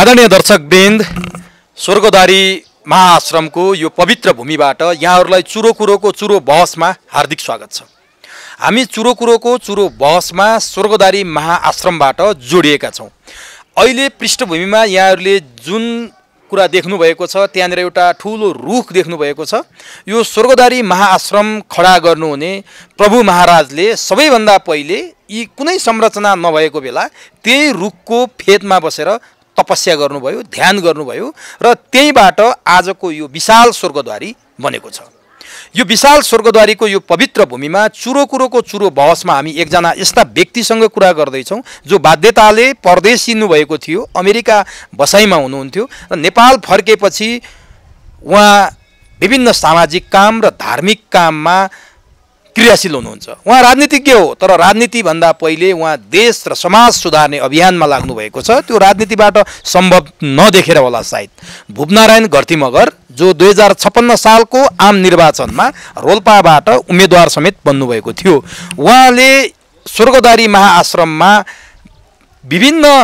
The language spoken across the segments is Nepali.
आदरणीय दर्शक बेन्द स्वर्गदारी महाआश्रमको यो पवित्र भूमिबाट यहाँहरूलाई चुरो कुरोको चुरो बहसमा हार्दिक स्वागत छ हामी चुरो कुरोको चुरो बहसमा स्वर्गदारी महाआश्रमबाट जोडिएका छौँ अहिले पृष्ठभूमिमा यहाँहरूले जुन कुरा देख्नुभएको छ त्यहाँनिर एउटा ठुलो रुख देख्नुभएको छ यो स्वर्गदारी महाआश्रम खडा गर्नुहुने प्रभु महाराजले सबैभन्दा पहिले यी कुनै संरचना नभएको बेला त्यही रुखको फेदमा बसेर तपस्या गर्नुभयो ध्यान गर्नुभयो र त्यहीबाट आजको यो विशाल स्वर्गद्वारी बनेको छ यो विशाल स्वर्गद्वारीको यो पवित्र भूमिमा चुरो कुरोको चुरो बहसमा हामी एकजना यस्ता व्यक्तिसँग कुरा गर्दैछौँ जो बाध्यताले परदेश भएको थियो अमेरिका बसाइमा हुनुहुन्थ्यो र नेपाल फर्केपछि उहाँ विभिन्न सामाजिक काम र धार्मिक काममा क्रियाशील हुनुहुन्छ उहाँ राजनीतिज्ञ हो तर राजनीतिभन्दा पहिले उहाँ देश र समाज सुधार्ने अभियानमा लाग्नुभएको छ त्यो राजनीतिबाट सम्भव नदेखेर होला सायद भूपनारायण घरती मगर जो दुई हजार छप्पन्न सालको आम निर्वाचनमा रोल्पाबाट उम्मेद्वार समेत बन्नुभएको थियो उहाँले स्वर्गदारी महाआश्रममा विभिन्न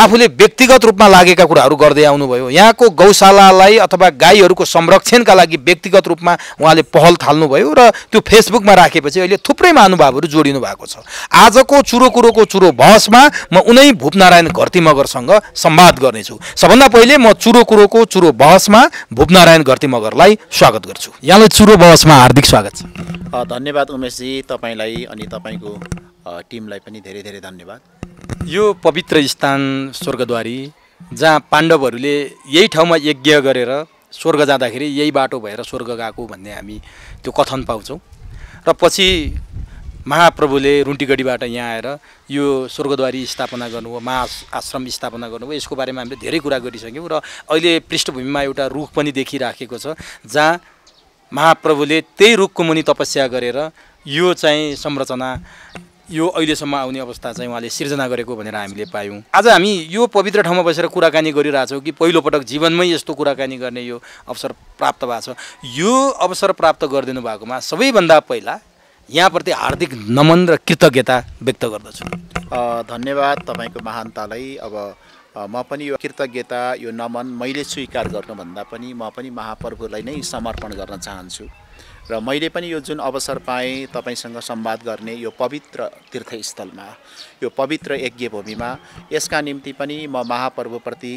आफूले व्यक्तिगत रूपमा लागेका कुराहरू गर्दै आउनुभयो यहाँको गौशालालाई अथवा गाईहरूको संरक्षणका लागि व्यक्तिगत रूपमा उहाँले पहल थाल्नुभयो र त्यो फेसबुकमा राखेपछि अहिले थुप्रै महानुभावहरू जोडिनु भएको छ आजको चुरो कुरोको चुरो बहसमा म उनै भूपनारायण घरती मगरसँग सम्वाद गर्नेछु सबभन्दा पहिले म चुरो कुरोको चुरो बहसमा भूपनारायण घरती मगरलाई स्वागत गर्छु यहाँलाई चुरो बहसमा हार्दिक स्वागत छ धन्यवाद उमेशजी तपाईँलाई अनि तपाईँको टिमलाई पनि धेरै धेरै धन्यवाद यो पवित्र स्थान स्वर्गद्वारी जहाँ पाण्डवहरूले यही ठाउँमा यज्ञ गरेर स्वर्ग जाँदाखेरि यही बाटो भएर स्वर्ग गएको भन्ने हामी त्यो कथन पाउँछौँ र पछि महाप्रभुले रुन्टीगढीबाट यहाँ आएर यो स्वर्गद्वारी स्थापना गर्नुभयो महा आश्रम स्थापना गर्नुभयो यसको बारेमा हामीले धेरै कुरा गरिसक्यौँ र अहिले पृष्ठभूमिमा एउटा रुख पनि देखिराखेको छ जहाँ महाप्रभुले त्यही रुखको मुनि तपस्या गरेर यो चाहिँ संरचना यो अहिलेसम्म आउने अवस्था चाहिँ उहाँले सिर्जना गरेको भनेर हामीले पायौँ आज हामी यो पवित्र ठाउँमा बसेर कुराकानी गरिरहेछौँ कि पहिलोपटक जीवनमै यस्तो कुराकानी गर्ने यो अवसर प्राप्त भएको छ यो अवसर प्राप्त गरिदिनु भएकोमा सबैभन्दा पहिला यहाँप्रति हार्दिक नमन र कृतज्ञता व्यक्त गर्दछु धन्यवाद तपाईँको महानतालाई अब म पनि यो कृतज्ञता यो नमन मैले स्वीकार गर्नुभन्दा पनि म पनि महाप्रभुलाई नै समर्पण गर्न चाहन्छु र मैले पनि यो जुन अवसर पाएँ तपाईँसँग सम्वाद गर्ने यो पवित्र तीर्थस्थलमा यो पवित्र यज्ञ भूमिमा यसका निम्ति पनि म महापर्वप्रति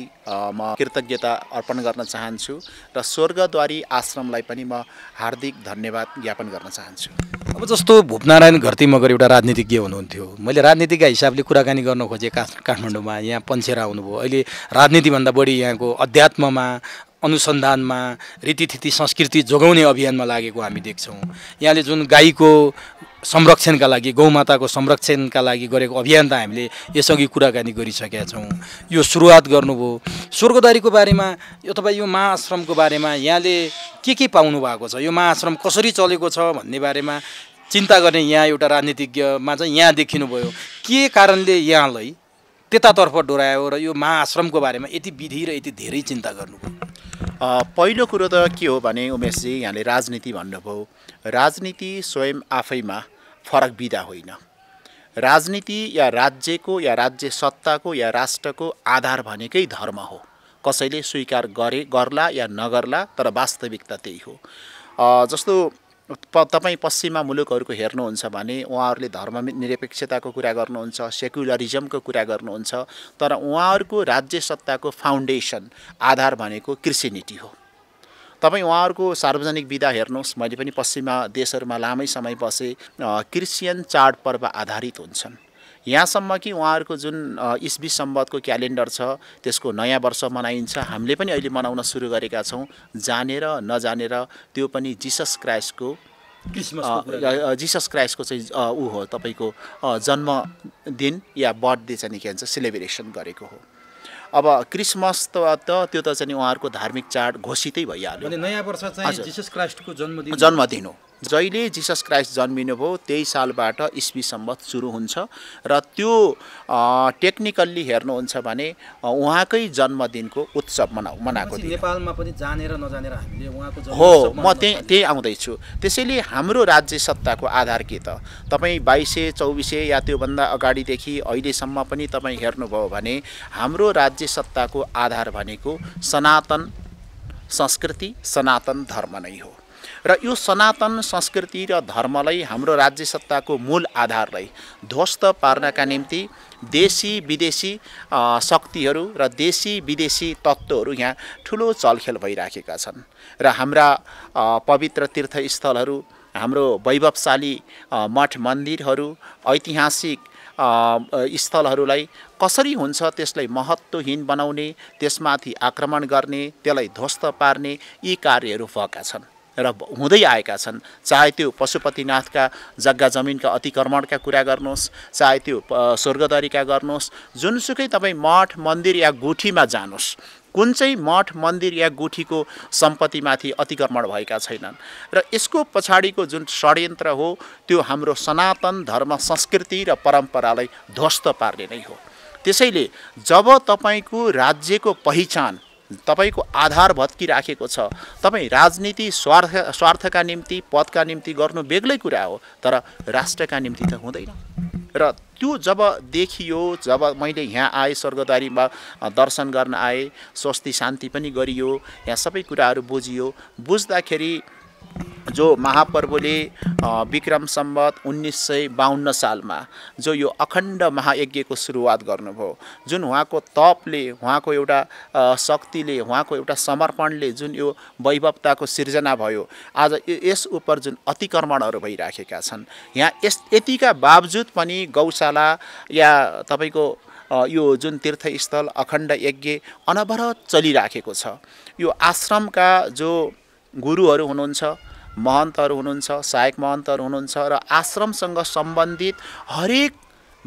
म कृतज्ञता अर्पण गर्न चाहन्छु र स्वर्गद्वारी आश्रमलाई पनि म हार्दिक धन्यवाद ज्ञापन गर्न चाहन्छु अब जस्तो भूपनारायण घरती मगर एउटा राजनीतिज्ञ हुनुहुन्थ्यो मैले राजनीतिका हिसाबले कुराकानी गर्न खोजेँ काठमाडौँमा यहाँ पन्छेरा हुनुभयो अहिले राजनीतिभन्दा बढी यहाँको अध्यात्ममा अनुसन्धानमा रीतिथिति संस्कृति जोगाउने अभियानमा लागेको हामी देख्छौँ यहाँले जुन गाईको संरक्षणका लागि गौमाताको संरक्षणका लागि गरेको अभियान त हामीले यसअघि कुराकानी गरिसकेका छौँ यो सुरुवात गर्नुभयो स्वर्गदारीको बारेमा अथवा यो महाआश्रमको बारेमा यहाँले के के पाउनु भएको छ यो महाआश्रम कसरी चलेको छ भन्ने बारेमा चिन्ता गर्ने यहाँ एउटा राजनीतिज्ञमा चाहिँ यहाँ देखिनुभयो के कारणले यहाँलाई त्यतातर्फ डोरायो र यो महाआश्रमको बारेमा यति विधि र यति धेरै चिन्ता गर्नुभयो पहिलो कुरो त के हो भने उमेशजी यहाँले राजनीति भन्नुभयो राजनीति स्वयं आफैमा फरक विधा होइन राजनीति या राज्यको या राज्य सत्ताको या राष्ट्रको आधार भनेकै धर्म हो कसैले स्वीकार गरे गर्ला या नगर्ला तर वास्तविकता त्यही हो जस्तो तपाईँ पश्चिमा मुलुकहरूको हेर्नुहुन्छ भने उहाँहरूले धर्म निरपेक्षताको कुरा गर्नुहुन्छ सेक्युलरिजमको कुरा गर्नुहुन्छ तर उहाँहरूको राज्य सत्ताको फाउन्डेसन आधार भनेको नीति हो तपाईँ उहाँहरूको सार्वजनिक विधा हेर्नुहोस् मैले पनि पश्चिमा देशहरूमा लामै समय बसेँ क्रिस्चियन चाडपर्व आधारित हुन्छन् यहाँसम्म कि उहाँहरूको जुन इस्वी सम्बन्धको क्यालेन्डर छ त्यसको नयाँ वर्ष मनाइन्छ हामीले पनि अहिले मनाउन सुरु गरेका छौँ जानेर नजानेर त्यो पनि जिसस क्राइस्टको जिसस क्राइस्टको चाहिँ ऊ हो तपाईँको जन्मदिन या बर्थडे चाहिँ के भन्छ सेलिब्रेसन गरेको हो अब क्रिसमस त त त्यो त चाहिँ उहाँहरूको धार्मिक चाड घोषितै भइहाल्यो नयाँ वर्ष चाहिँ जिसस क्राइस्टको जन्मदिन जन्मदिन हो जहिले जिसस क्राइस्ट जन्मिनुभयो त्यही सालबाट इस्वी सम्बत सुरु हुन्छ र त्यो टेक्निकल्ली हेर्नुहुन्छ भने उहाँकै जन्मदिनको उत्सव मना मनाएको नेपालमा पनि जानेर नजानेर हामीले उहाँको हो म त्यही त्यही आउँदैछु त्यसैले हाम्रो राज्य सत्ताको आधार के त तपाईँ बाइसे चौबिसे या त्योभन्दा अगाडिदेखि अहिलेसम्म पनि तपाईँ हेर्नुभयो भने हाम्रो राज्य सत्ताको आधार भनेको सनातन संस्कृति सनातन धर्म नै हो र यो सनातन संस्कृति र धर्मलाई हाम्रो राज्य सत्ताको मूल आधारलाई ध्वस्त पार्नका निम्ति देशी विदेशी शक्तिहरू र देशी विदेशी तत्त्वहरू यहाँ ठुलो चलखेल भइराखेका छन् र हाम्रा पवित्र तीर्थस्थलहरू हाम्रो वैभवशाली मठ मन्दिरहरू ऐतिहासिक स्थलहरूलाई कसरी हुन्छ त्यसलाई महत्त्वहीन बनाउने त्यसमाथि आक्रमण गर्ने त्यसलाई ध्वस्त पार्ने यी कार्यहरू भएका छन् र हुँदै आएका छन् चाहे त्यो पशुपतिनाथका जग्गा जमिनका अतिक्रमणका कुरा गर्नुहोस् चाहे त्यो स्वर्गदरीका गर्नुहोस् जुनसुकै तपाईँ मठ मन्दिर या गुठीमा जानुहोस् कुन चाहिँ मठ मन्दिर या गुठीको सम्पत्तिमाथि अतिक्रमण भएका छैनन् र यसको पछाडिको जुन षड्यन्त्र हो त्यो हाम्रो सनातन धर्म संस्कृति र परम्परालाई ध्वस्त पार्ने नै हो त्यसैले जब तपाईँको राज्यको पहिचान तपाईँको आधार भत्किराखेको छ तपाईँ राजनीति स्वार्थ स्वार्थका निम्ति पदका निम्ति गर्नु बेग्लै कुरा हो तर राष्ट्रका निम्ति त हुँदैन र त्यो जब देखियो जब मैले यहाँ आएँ स्वर्गदारीमा दर्शन गर्न आएँ स्वस्ति शान्ति पनि गरियो यहाँ सबै कुराहरू बुझियो बुझ्दाखेरि जो महाप्रभुले विक्रम सम्बत उन्नाइस सय बाहन्न सालमा जो यो अखण्ड महायज्ञको सुरुवात गर्नुभयो जुन उहाँको तपले उहाँको एउटा शक्तिले उहाँको एउटा समर्पणले जुन यो वैभवताको सिर्जना भयो आज यस उप जुन अतिक्रमणहरू भइराखेका छन् यहाँ यस यतिका बावजुद पनि गौशाला या तपाईँको यो जुन तीर्थस्थल अखण्ड यज्ञ अनवरत चलिराखेको छ यो आश्रमका जो गुरुहरू हुनुहुन्छ महन्तहरू हुनुहुन्छ सहायक महन्तहरू हुनुहुन्छ र आश्रमसँग सम्बन्धित हरेक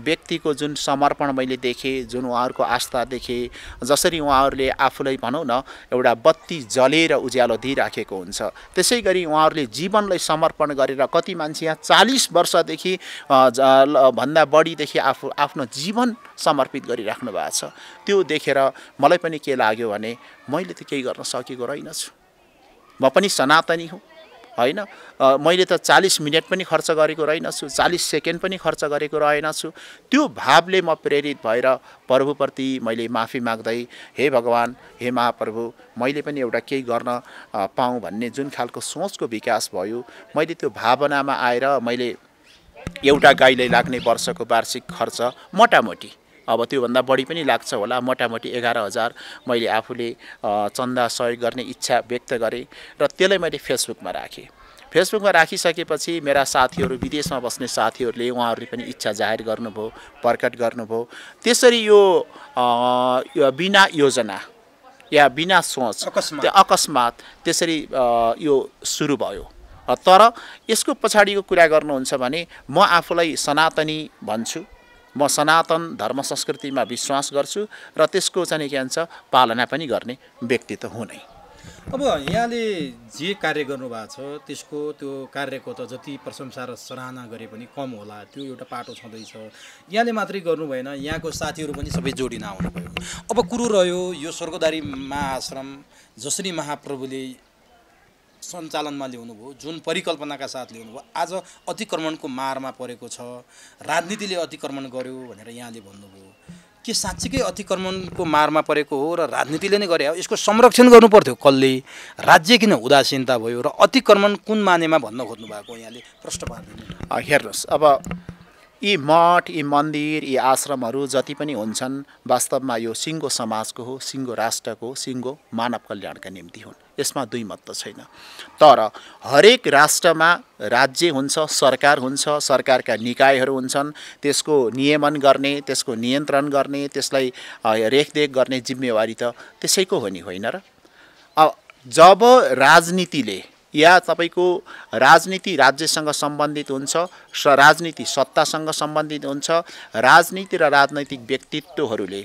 व्यक्तिको जुन समर्पण मैले देखेँ जुन उहाँहरूको आस्था देखेँ जसरी उहाँहरूले आफूलाई भनौँ न एउटा बत्ती जलेर उज्यालो दिइराखेको हुन्छ त्यसै गरी उहाँहरूले जीवनलाई समर्पण गरेर कति मान्छे यहाँ चालिस वर्षदेखि भन्दा बढीदेखि आफू आफ्नो जीवन समर्पित गरिराख्नु भएको छ त्यो देखेर मलाई पनि के लाग्यो भने मैले त केही गर्न सकेको रहेनछु म पनि सनातनी हुँ होइन मैले त चालिस मिनट पनि खर्च गरेको रहेनछु चालिस सेकेन्ड पनि खर्च गरेको रहेनछु त्यो भावले म प्रेरित भएर प्रभुप्रति मैले माफी माग्दै हे भगवान् हे महाप्रभु मैले पनि एउटा केही गर्न पाऊँ भन्ने जुन खालको सोचको विकास भयो मैले त्यो भावनामा आएर मैले एउटा गाईलाई लाग्ने वर्षको वार्षिक खर्च मोटामोटी अब त्योभन्दा बढी पनि लाग्छ होला मोटामोटी एघार हजार मैले आफूले चन्दा सहयोग गर्ने इच्छा व्यक्त गरेँ र त्यसलाई मैले फेसबुकमा राखेँ फेसबुकमा राखिसकेपछि मेरा साथीहरू विदेशमा बस्ने साथीहरूले उहाँहरूले पनि इच्छा जाहेर गर्नुभयो प्रकट गर्नुभयो त्यसरी यो बिना योजना या बिना सोच त्यो अकस्मात त्यसरी यो सुरु भयो तर यसको पछाडिको कुरा गर्नुहुन्छ भने म आफूलाई सनातनी भन्छु म सनातन धर्म संस्कृतिमा विश्वास गर्छु र त्यसको चाहिँ के भन्छ पालना पनि गर्ने व्यक्ति त हुनै अब यहाँले जे कार्य गर्नुभएको छ त्यसको त्यो कार्यको त जति प्रशंसा र सराहना गरे पनि कम होला त्यो एउटा पाटो छँदैछ यहाँले मात्रै गर्नु भएन यहाँको साथीहरू पनि सबै जोडिन आउनुभयो अब कुरो रह्यो यो स्वर्गदारी महाआश्रम जसरी महाप्रभुले सञ्चालनमा ल्याउनुभयो जुन परिकल्पनाका साथ ल्याउनुभयो आज अतिक्रमणको मारमा परेको छ राजनीतिले अतिक्रमण गर्यो भनेर यहाँले भन्नुभयो के साँच्चीकै अतिक्रमणको मारमा परेको हो र राजनीतिले नै गरे यसको संरक्षण गर्नु पर्थ्यो कसले राज्य किन उदासीनता भयो र अतिक्रमण कुन मानेमा भन्न खोज्नु भएको यहाँले प्रश्न पार्नु हेर्नुहोस् अब यी मठ यी मन्दिर यी आश्रमहरू जति पनि हुन्छन् वास्तवमा यो सिङ्गो समाजको हो सिङ्गो राष्ट्रको हो सिङ्गो मानव कल्याणका निम्ति हुन् यसमा दुई मत त छैन तर हरेक राष्ट्रमा राज्य हुन्छ सरकार हुन्छ सरकारका निकायहरू हुन्छन् त्यसको नियमन गर्ने त्यसको नियन्त्रण गर्ने त्यसलाई रेखदेख गर्ने जिम्मेवारी त त्यसैको हो नि होइन र अब जब राजनीतिले या तपाईँको राजनीति राज्यसँग सम्बन्धित हुन्छ स राजनीति सत्तासँग सम्बन्धित हुन्छ राजनीति र राजनैतिक व्यक्तित्वहरूले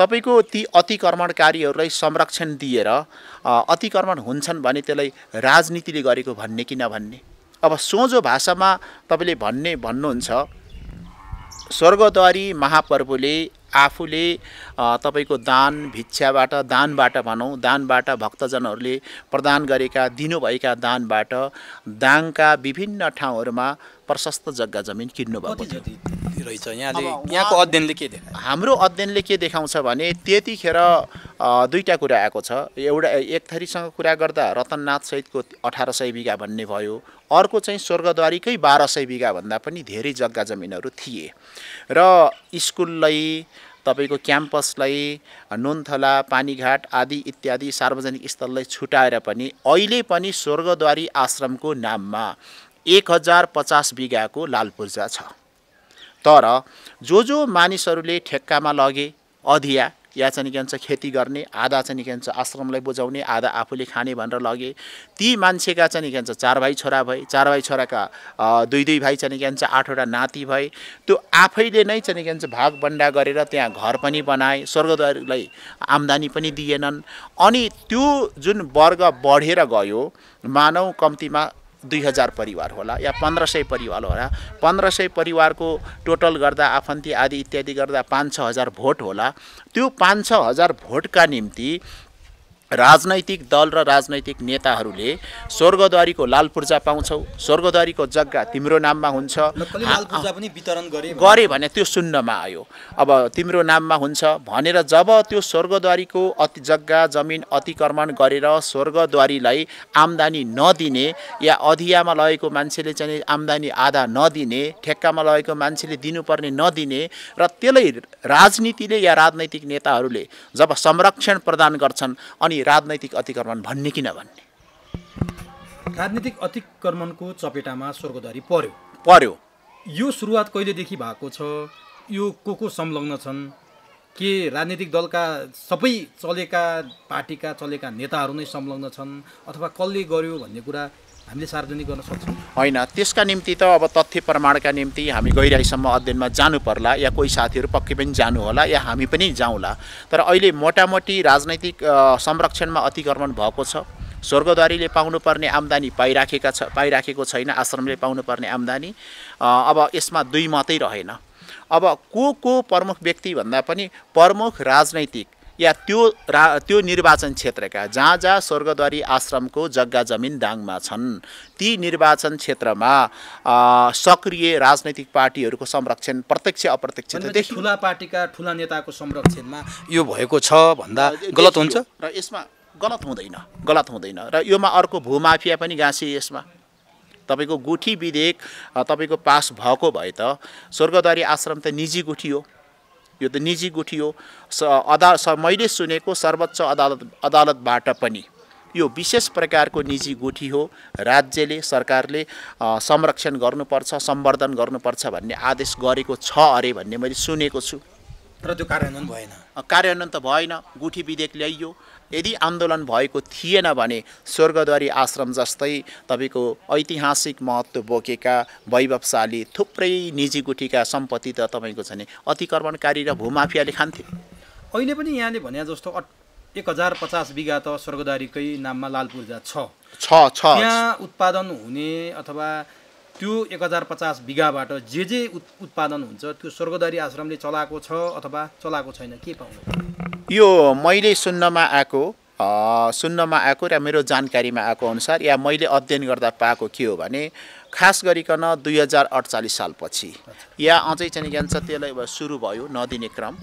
तपाईँको ती अतिक्रमणकारीहरूलाई संरक्षण दिएर अतिक्रमण हुन्छन् भने त्यसलाई राजनीतिले गरेको भन्ने कि नभन्ने अब सोझो भाषामा तपाईँले भन्ने भन्नुहुन्छ स्वर्गद्वारी महाप्रभुले आफूले तपाईँको दान भिक्षाबाट दानबाट भनौँ दानबाट भक्तजनहरूले प्रदान गरेका दिनुभएका दानबाट दाङका विभिन्न ठाउँहरूमा प्रशस्त जग्गा जमिन किन्नुभएको थियो रहेछ यहाँले यहाँको अध्ययनले के देखा हाम्रो अध्ययनले के देखाउँछ भने त्यतिखेर दुईवटा कुरा आएको छ एउटा एक थरीसँग कुरा गर्दा रतननाथ सहितको अठार सय बिघा भन्ने भयो अर्को चाहिँ स्वर्गद्वारीकै बाह्र सय बिघाभन्दा पनि धेरै जग्गा जमिनहरू थिए र स्कुललाई तपाईँको क्याम्पसलाई नुनथला पानीघाट आदि इत्यादि सार्वजनिक स्थललाई छुटाएर पनि अहिले पनि स्वर्गद्वारी आश्रमको नाममा एक हजार पचास बिघाको लाल पूर्जा छ तर जो जो मानिसहरूले ठेक्कामा लगे अधिया या चाहिँ के भन्छ खेती गर्ने आधा चाहिँ के भन्छ आश्रमलाई बुझाउने आधा आफूले खाने भनेर लगे ती मान्छेका चाहिँ के भन्छ चार भाइ छोरा भए चार भाइ छोराका दुई दुई भाइ चाहिँ के भन्छ आठवटा नाति भए त्यो आफैले नै चाहिँ भन्छ भाग बन्डा गरेर त्यहाँ घर पनि बनाए स्वर्गद्वारलाई आम्दानी पनि दिएनन् अनि त्यो जुन वर्ग बढेर गयो मानव कम्तीमा दुई हजार परिवार होला या पन्ध्र सय परिवार होला पन्ध्र सय परिवारको टोटल गर्दा आफन्ती आदि इत्यादि गर्दा पाँच छ हजार भोट होला त्यो पाँच छ हजार भोटका निम्ति राजनैतिक दल र राजनैतिक नेताहरूले स्वर्गद्वारीको लाल पूर्जा पाउँछौ स्वर्गद्वारीको जग्गा तिम्रो नाममा हुन्छ गरे भने त्यो सुन्नमा आयो अब तिम्रो नाममा हुन्छ भनेर जब त्यो स्वर्गद्वारीको अति जग्गा जमिन अतिक्रमण गरेर स्वर्गद्वारीलाई आम्दानी नदिने या अधियामा लगेको मान्छेले चाहिँ आम्दानी आधा नदिने ठेक्कामा लगेको मान्छेले दिनुपर्ने नदिने र त्यसलाई राजनीतिले या राजनैतिक नेताहरूले जब संरक्षण प्रदान गर्छन् अनि पनि राजनैतिक अतिक्रमण भन्ने किन भन्ने राजनीतिक अतिक्रमणको चपेटामा स्वर्गधरी पर्यो पर्यो यो सुरुवात कहिलेदेखि भएको छ यो को को संलग्न छन् के राजनीतिक दलका सबै चलेका पार्टीका चलेका नेताहरू नै संलग्न छन् अथवा कसले गर्यो भन्ने कुरा हामीले सार्वजनिक गर्न सक्छौँ होइन त्यसका निम्ति त अब तथ्य प्रमाणका निम्ति हामी गहिराईसम्म अध्ययनमा जानु पर्ला या कोही साथीहरू पक्कै पनि जानु होला या हामी पनि जाउँला तर अहिले मोटामोटी राजनैतिक संरक्षणमा अतिक्रमण भएको छ स्वर्गद्वारीले पाउनुपर्ने आम्दानी पाइराखेका छ पाइराखेको छैन आश्रमले पाउनुपर्ने आम्दानी अब यसमा दुई मतै रहेन अब को को प्रमुख व्यक्ति भन्दा पनि प्रमुख राजनैतिक या त्यो रा त्यो निर्वाचन क्षेत्रका जहाँ जहाँ स्वर्गद्वारी आश्रमको जग्गा जमिन दाङमा छन् ती निर्वाचन क्षेत्रमा सक्रिय राजनैतिक पार्टीहरूको संरक्षण प्रत्यक्ष अप्रत्यक्ष ठुला पार्टीका ठुला नेताको संरक्षणमा यो भएको छ भन्दा गलत हुन्छ र यसमा गलत हुँदैन गलत हुँदैन र योमा अर्को भूमाफिया पनि गाँसे यसमा तपाईँको गुठी विधेयक तपाईँको पास भएको भए त स्वर्गद्वारी आश्रम त निजी गुठी हो यो त निजी गुठी हो स अदा मैले सुनेको सर्वोच्च अदालत अदालतबाट पनि यो विशेष प्रकारको निजी गुठी हो राज्यले सरकारले संरक्षण गर्नुपर्छ सम्वर्धन गर्नुपर्छ भन्ने आदेश गरेको छ अरे भन्ने मैले सुनेको छु तर त्यो कार्यान्वयन भएन कार्यान्वयन त भएन गुठी विधेयक ल्याइयो यदि आन्दोलन भएको थिएन भने स्वर्गद्वारी आश्रम जस्तै तपाईँको ऐतिहासिक महत्त्व बोकेका वैभवशाली थुप्रै निजी गुठीका सम्पत्ति त तपाईँको छ नि अतिक्रमणकारी र भूमाफियाले खान्थे अहिले पनि यहाँले भने जस्तो एक हजार पचास बिघा त स्वर्गदारीकै नाममा लाल पूर्जा छ छ उत्पादन हुने अथवा त्यो एक हजार पचास बिघाबाट जे जे उत्पादन हुन्छ त्यो स्वर्गदारी आश्रमले चलाएको छ अथवा चलाएको छैन के पाउनु यो मैले सुन्नमा आएको सुन्नमा आएको र मेरो जानकारीमा आएको अनुसार या मैले अध्ययन गर्दा पाएको के हो भने खास गरिकन दुई हजार अडचालिस सालपछि या अझै चाहिँ ज्ञान छ त्यसलाई सुरु भयो नदिने क्रम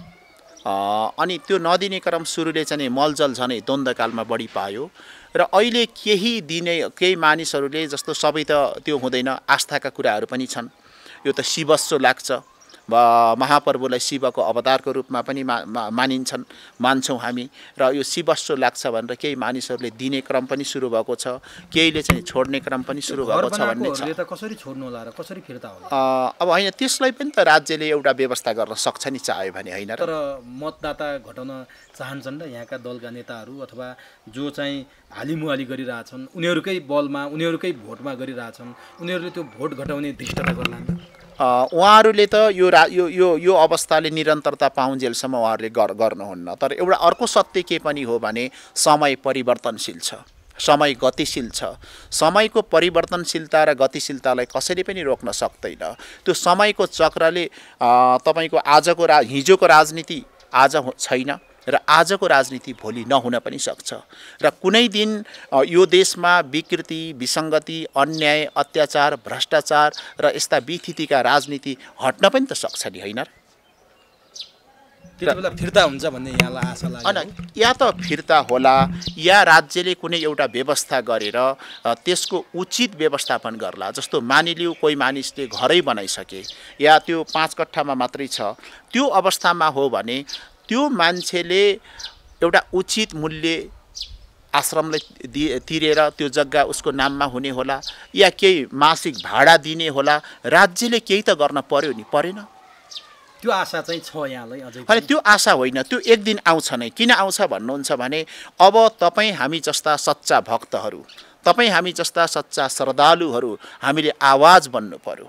अनि त्यो नदिने क्रम सुरुले चाहिँ मलजल झनै द्वन्द्वकालमा बढी पायो र अहिले केही दिने केही मानिसहरूले जस्तो सबै त त्यो हुँदैन आस्थाका कुराहरू पनि छन् यो त शिवस्व लाग्छ महाप्रभुलाई शिवको अवतारको रूपमा पनि मा, मानिन्छन् मान्छौँ हामी र यो शिवस्व लाग्छ भनेर केही मानिसहरूले दिने क्रम पनि सुरु भएको छ केहीले चाहिँ छोड्ने क्रम पनि सुरु भएको छ भन्ने छ अब होइन त्यसलाई पनि त राज्यले एउटा व्यवस्था गर्न सक्छ नि चाह्यो भने होइन तर मतदाता घटाउन चाहन्छन् र यहाँका दलका नेताहरू अथवा जो चाहिँ हालिमुहाली गरिरहेछन् उनीहरूकै बलमा उनीहरूकै भोटमा गरिरहेछन् उनीहरूले त्यो भोट घटाउने धृष्टता गर्ला उहाँहरूले त यो रा यो यो यो अवस्थाले निरन्तरता पाउन्जेलसम्म उहाँहरूले गर गर्नुहुन्न तर एउटा अर्को सत्य के पनि हो भने समय परिवर्तनशील छ समय गतिशील छ समयको परिवर्तनशीलता र गतिशीलतालाई कसैले पनि रोक्न सक्दैन त्यो समयको चक्रले तपाईँको आजको रा हिजोको राजनीति आज छैन र आजको राजनीति भोलि नहुन पनि सक्छ र कुनै दिन यो देशमा विकृति विसङ्गति अन्याय अत्याचार भ्रष्टाचार र यस्ता विथितिका राजनीति हट्न पनि त सक्छ नि होइन फिर्ता हुन्छ भन्ने यहाँलाई आशा होइन या त फिर्ता होला या राज्यले कुनै एउटा व्यवस्था गरेर त्यसको उचित व्यवस्थापन गर्ला जस्तो मानिलियो कोही मानिसले घरै बनाइसके या त्यो पाँच कट्ठामा मात्रै छ त्यो अवस्थामा हो भने त्यो मान्छेले एउटा उचित मूल्य आश्रमलाई दि तिरेर त्यो जग्गा उसको नाममा हुने होला या केही मासिक भाडा दिने होला राज्यले केही त गर्न पर्यो नि परेन त्यो आशा चाहिँ छ यहाँलाई अझै त्यो आशा होइन त्यो एक दिन आउँछ नै किन आउँछ भन्नुहुन्छ भने अब तपाईँ हामी जस्ता सच्चा भक्तहरू तपाईँ हामी जस्ता सच्चा श्रद्धालुहरू हामीले आवाज बन्नु पऱ्यो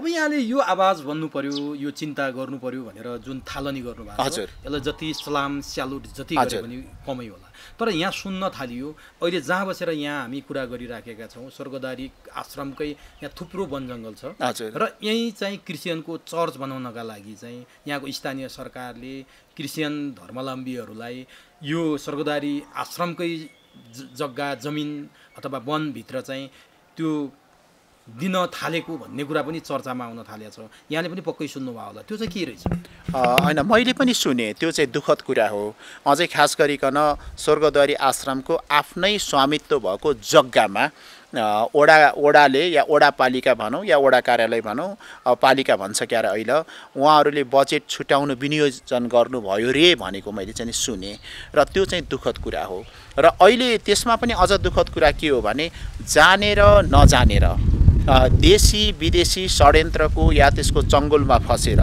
अब यहाँले यो आवाज भन्नु पर्यो यो चिन्ता गर्नु पर्यो भनेर जुन थालनी गर्नुभएको हजुर यसलाई जति सलाम स्यालुट जति गरे पनि कमै होला तर यहाँ सुन्न थालियो अहिले जहाँ बसेर यहाँ हामी कुरा गरिराखेका छौँ स्वर्गदारी आश्रमकै यहाँ थुप्रो वन जङ्गल छ र यहीँ चाहिँ क्रिस्चियनको चर्च बनाउनका लागि चाहिँ यहाँको स्थानीय सरकारले क्रिस्चियन धर्मावलम्बीहरूलाई यो स्वर्गदारी आश्रमकै जग्गा जमिन अथवा वनभित्र चाहिँ त्यो दिन थालेको भन्ने कुरा पनि चर्चामा आउन थालेको छ यहाँले पनि पक्कै सुन्नुभयो होला त्यो चाहिँ के रहेछ होइन मैले पनि सुने त्यो चाहिँ दुःखद कुरा हो अझै खास गरिकन स्वर्गद्वारी आश्रमको आफ्नै स्वामित्व भएको जग्गामा ओडा ओडाले या ओडापालिका भनौँ या ओडा कार्यालय भनौँ पालिका भन्छ क्या अहिले उहाँहरूले बजेट छुट्याउनु विनियोजन गर्नुभयो रे भनेको मैले चाहिँ सुने र त्यो चाहिँ दुःखद कुरा हो र अहिले त्यसमा पनि अझ दुःखद कुरा के हो भने जानेर नजानेर देशी विदेशी षड्यन्त्रको या त्यसको चङ्गुलमा फँसेर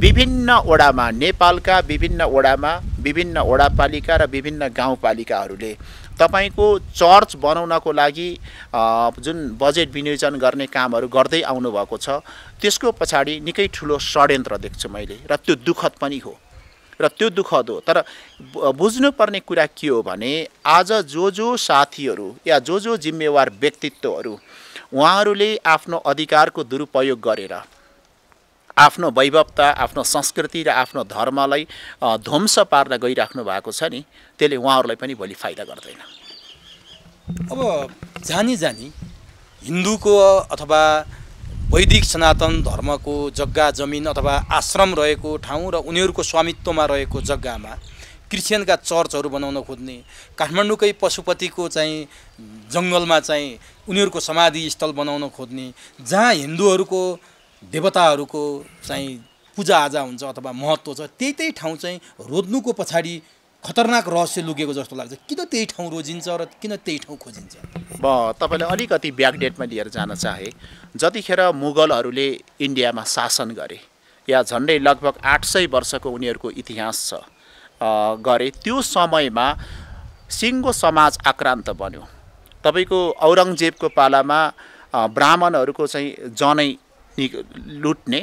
विभिन्न ओडामा नेपालका विभिन्न ओडामा विभिन्न वडापालिका र विभिन्न गाउँपालिकाहरूले तपाईँको चर्च बनाउनको लागि जुन बजेट विनियोजन गर्ने कामहरू गर्दै आउनुभएको छ त्यसको पछाडि निकै ठुलो षड्यन्त्र देख्छु मैले र त्यो दुःखद पनि हो र त्यो दुःखद हो तर बुझ्नुपर्ने कुरा के हो भने आज जो जो साथीहरू या जो जो जिम्मेवार व्यक्तित्वहरू उहाँहरूले आफ्नो अधिकारको दुरुपयोग गरेर आफ्नो वैभवता आफ्नो संस्कृति र आफ्नो धर्मलाई ध्वंस पार्न गइराख्नु भएको छ नि त्यसले उहाँहरूलाई पनि भोलि फाइदा गर्दैन अब जानी जानी हिन्दूको अथवा वैदिक सनातन धर्मको जग्गा जमिन अथवा आश्रम रहेको ठाउँ र उनीहरूको स्वामित्वमा रहेको जग्गामा क्रिस्चियनका चर्चहरू बनाउन खोज्ने काठमाडौँकै पशुपतिको चाहिँ जङ्गलमा चाहिँ उनीहरूको समाधि स्थल बनाउन खोज्ने जहाँ हिन्दूहरूको देवताहरूको चाहिँ पूजाआजा हुन्छ अथवा महत्त्व छ त्यही त्यही ठाउँ चाहिँ रोज्नुको पछाडि खतरनाक रहस्य लुकेको जस्तो लाग्छ किन त्यही ठाउँ रोजिन्छ र किन त्यही ठाउँ खोजिन्छ म तपाईँले अलिकति ब्याकडेटमा लिएर जान चाहे जतिखेर मुगलहरूले इन्डियामा शासन गरे या झन्डै लगभग आठ सय वर्षको उनीहरूको इतिहास छ गरे त्यो समयमा सिङ्गो समाज आक्रान्त बन्यो तपाईँको औरङ्गजेबको पालामा ब्राह्मणहरूको चाहिँ जनै लुट्ने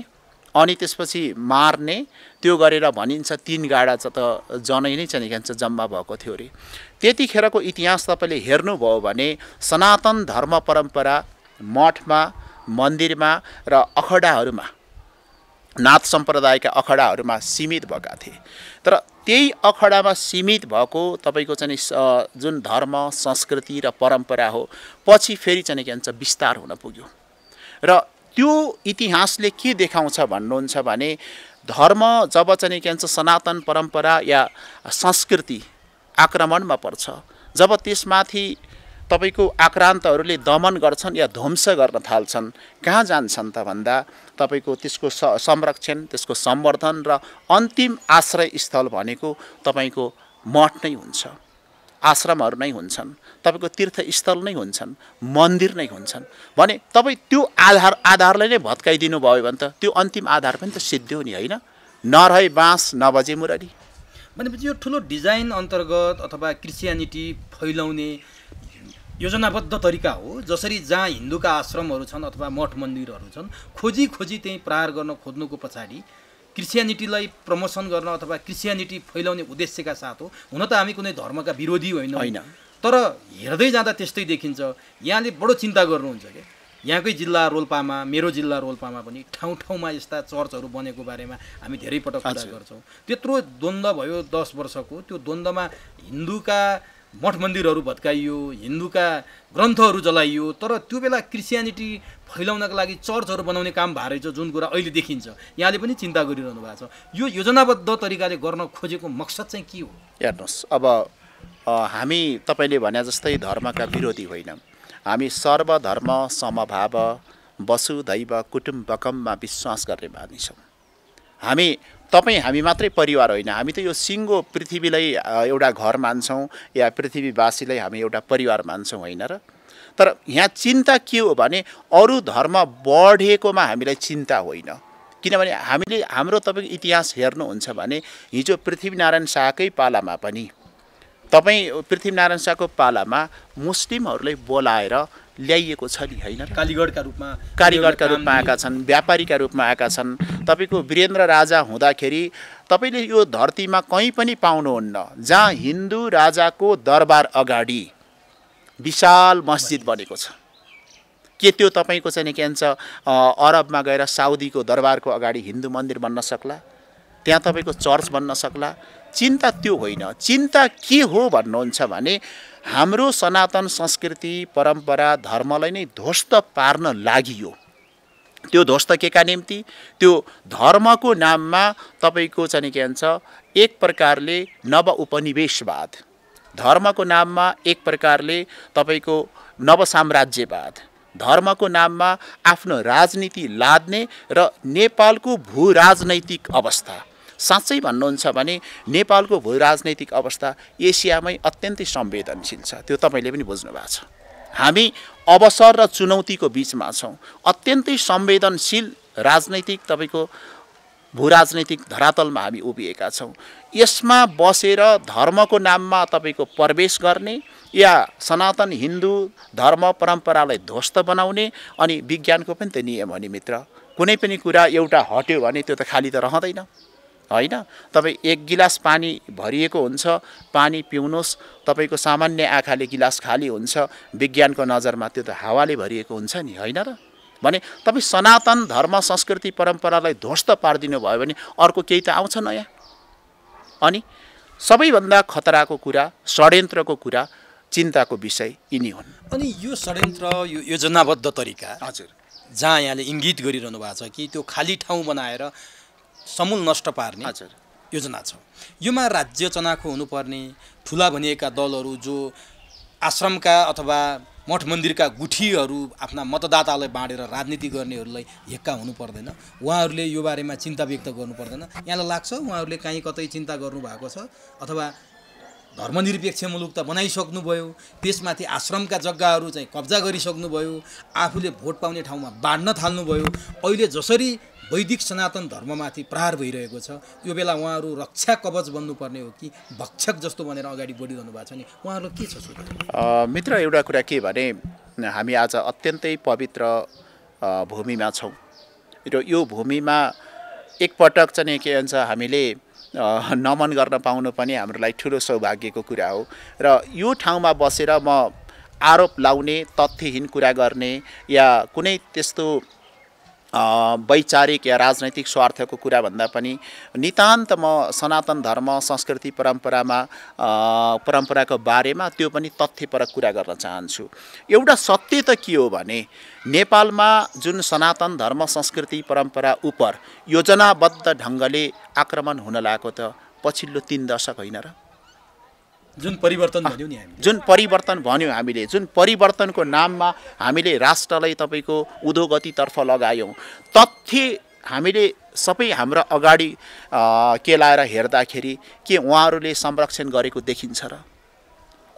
अनि त्यसपछि मार्ने त्यो गरेर भनिन्छ तिन गाडा त जनै नै चाहिँ जम्मा भएको थियो अरे त्यतिखेरको इतिहास तपाईँले हेर्नुभयो भने सनातन धर्म परम्परा मठमा मन्दिरमा र अखडाहरूमा नाथ सम्प्रदायका अखडाहरूमा सीमित भएका थिए तर त्यही अखडामा सीमित भएको तपाईँको चाहिँ जुन धर्म संस्कृति र परम्परा हो पछि फेरि चाहिँ के भन्छ विस्तार हुन पुग्यो र त्यो इतिहासले के देखाउँछ भन्नुहुन्छ भने धर्म जब चाहिँ के भन्छ सनातन परम्परा या संस्कृति आक्रमणमा पर्छ जब त्यसमाथि तपाईँको आक्रान्तहरूले दमन गर्छन् या ध्वंस गर्न थाल्छन् कहाँ जान्छन् त भन्दा तपाईँको त्यसको संरक्षण त्यसको सम्वर्धन र अन्तिम आश्रय स्थल भनेको तपाईँको मठ नै हुन्छ आश्रमहरू नै हुन्छन् तपाईँको तीर्थस्थल नै हुन्छन् मन्दिर नै हुन्छन् भने तपाईँ त्यो आधार आधारलाई नै भत्काइदिनु भयो भने त त्यो अन्तिम आधार पनि त हो नि होइन नरहे बाँस नबजे मुरली भनेपछि यो ठुलो डिजाइन अन्तर्गत अथवा क्रिस्चियानिटी फैलाउने योजनाबद्ध तरिका हो जसरी जहाँ हिन्दूका आश्रमहरू छन् अथवा मठ मन्दिरहरू छन् खोजी खोजी त्यहीँ प्रहार गर्न खोज्नुको पछाडि क्रिस्चियानिटीलाई प्रमोसन गर्न अथवा क्रिस्चियानिटी फैलाउने उद्देश्यका साथ हो हुन त हामी कुनै धर्मका विरोधी होइन होइन तर हेर्दै जाँदा त्यस्तै देखिन्छ यहाँले बडो चिन्ता गर्नुहुन्छ क्या यहाँकै जिल्ला रोल्पामा मेरो जिल्ला रोल्पामा पनि ठाउँ ठाउँमा यस्ता चर्चहरू बनेको बारेमा हामी धेरै पटक कुरा गर्छौँ त्यत्रो द्वन्द्व भयो दस वर्षको त्यो द्वन्द्वमा हिन्दूका मठ मन्दिरहरू भत्काइयो हिन्दूका ग्रन्थहरू जलाइयो तर त्यो बेला क्रिस्चियानिटी फैलाउनका लागि चर्चहरू बनाउने काम भएर छ जुन कुरा अहिले देखिन्छ यहाँले पनि चिन्ता गरिरहनु भएको छ यो योजनाबद्ध तरिकाले गर्न खोजेको मकसद चाहिँ के हो हेर्नुहोस् अब हामी तपाईँले भने जस्तै धर्मका विरोधी होइनौँ हामी सर्वधर्म समभाव वसुधैव कुटुम्बकममा विश्वास गर्ने मानिसौँ हामी तपाईँ हामी मात्रै परिवार होइन हामी त यो सिङ्गो पृथ्वीलाई एउटा घर मान्छौँ या पृथ्वीवासीलाई हामी एउटा परिवार मान्छौँ होइन र तर यहाँ चिन्ता के हो भने अरू धर्म बढेकोमा हामीलाई चिन्ता होइन किनभने हामीले हाम्रो तपाईँको इतिहास हेर्नुहुन्छ भने हिजो पृथ्वीनारायण शाहकै पालामा पनि तपाईँ पृथ्वीनारायण शाहको पालामा मुस्लिमहरूलाई बोलाएर ल्याइएको छ नि होइन कालीगढका रूपमा कालीगढका रूपमा आएका छन् व्यापारीका रूपमा आएका छन् तपाईँको वीरेन्द्र राजा हुँदाखेरि तपाईँले यो धरतीमा कहीँ पनि पाउनुहुन्न जहाँ हिन्दू राजाको दरबार अगाडि विशाल मस्जिद बनेको छ के त्यो तपाईँको चाहिँ के भन्छ अरबमा गएर साउदीको दरबारको अगाडि हिन्दू मन्दिर बन्न सक्ला त्यहाँ तपाईँको चर्च बन्न सक्ला चिन्ता त्यो होइन चिन्ता के हो भन्नुहुन्छ भने हाम्रो सनातन संस्कृति परम्परा धर्मलाई नै ध्वस्त पार्न लागियो त्यो ध्वस्त के का निम्ति त्यो धर्मको नाममा तपाईँको चाहिँ के भन्छ एक प्रकारले नव उपनिवेशवाद धर्मको नाममा एक प्रकारले तपाईँको नव साम्राज्यवाद धर्मको नाममा आफ्नो राजनीति लाद्ने र नेपालको भू राजनैतिक अवस्था साँच्चै भन्नुहुन्छ भने नेपालको भू अवस्था एसियामै अत्यन्तै संवेदनशील छ त्यो तपाईँले पनि बुझ्नु भएको छ हामी अवसर र चुनौतीको बिचमा छौँ अत्यन्तै संवेदनशील राजनैतिक तपाईँको भू राजनैतिक धरातलमा हामी उभिएका छौँ यसमा बसेर धर्मको नाममा तपाईँको प्रवेश गर्ने या सनातन हिन्दू धर्म परम्परालाई ध्वस्त बनाउने अनि विज्ञानको पनि त नियम हो नि मित्र कुनै पनि कुरा एउटा हट्यो भने त्यो त खाली त रहँदैन होइन तपाईँ एक गिलास पानी भरिएको हुन्छ पानी पिउनुहोस् तपाईँको सामान्य आँखाले गिलास खाली हुन्छ विज्ञानको नजरमा त्यो त हावाले भरिएको हुन्छ नि होइन र भने तपाईँ सनातन धर्म संस्कृति परम्परालाई ध्वस्त पारिदिनु भयो भने अर्को केही त आउँछ नयाँ अनि सबैभन्दा खतराको कुरा षड्यन्त्रको कुरा चिन्ताको विषय यिनी हुन् अनि यो षड्यन्त्र यो योजनाबद्ध तरिका हजुर जहाँ यहाँले इङ्गित गरिरहनु भएको छ कि त्यो खाली ठाउँ बनाएर समूल नष्ट पार्ने योजना छ योमा राज्य चनाखो हुनुपर्ने ठुला भनिएका दलहरू जो आश्रमका अथवा मठ मन्दिरका गुठीहरू आफ्ना मतदातालाई बाँडेर राजनीति गर्नेहरूलाई हेक्का हुनु पर्दैन उहाँहरूले यो बारेमा चिन्ता व्यक्त गर्नु पर्दैन यहाँलाई लाग्छ उहाँहरूले काहीँ कतै चिन्ता गर्नुभएको छ अथवा धर्मनिरपेक्ष मुलुक त बनाइसक्नुभयो त्यसमाथि आश्रमका जग्गाहरू चाहिँ कब्जा गरिसक्नुभयो आफूले भोट पाउने ठाउँमा बाँड्न थाल्नुभयो अहिले जसरी वैदिक सनातन धर्ममाथि प्रहार भइरहेको छ यो बेला उहाँहरू रक्षा कवच बन्नुपर्ने हो कि भक्षक जस्तो भनेर अगाडि बढिरहनु भएको छ नि उहाँहरू के छ मित्र एउटा कुरा के भने हामी आज अत्यन्तै पवित्र भूमिमा छौँ र यो भूमिमा एकपटक चाहिँ के भन्छ हामीले नमन गर्न पाउनु पनि हाम्रो लागि ठुलो सौभाग्यको कुरा हो र यो ठाउँमा बसेर म आरोप लाउने तथ्यहीन कुरा गर्ने या कुनै त्यस्तो वैचारिक या राजनैतिक स्वार्थको कुरा भन्दा पनि नितान्त म सनातन धर्म संस्कृति परम्परामा परम्पराको बारेमा त्यो पनि तथ्यपरक कुरा गर्न चाहन्छु एउटा सत्य त के हो भने नेपालमा जुन सनातन धर्म संस्कृति परम्परा उप योजनाबद्ध ढङ्गले आक्रमण हुन लागेको त पछिल्लो तिन दशक होइन र जुन परिवर्तन भन्यो नि हामी जुन परिवर्तन भन्यो हामीले जुन परिवर्तनको नाममा हामीले राष्ट्रलाई तपाईँको उद्योगतितर्फ लगायौँ तथ्य हामीले सबै हाम्रा अगाडि केलाएर हेर्दाखेरि के उहाँहरूले संरक्षण गरेको देखिन्छ र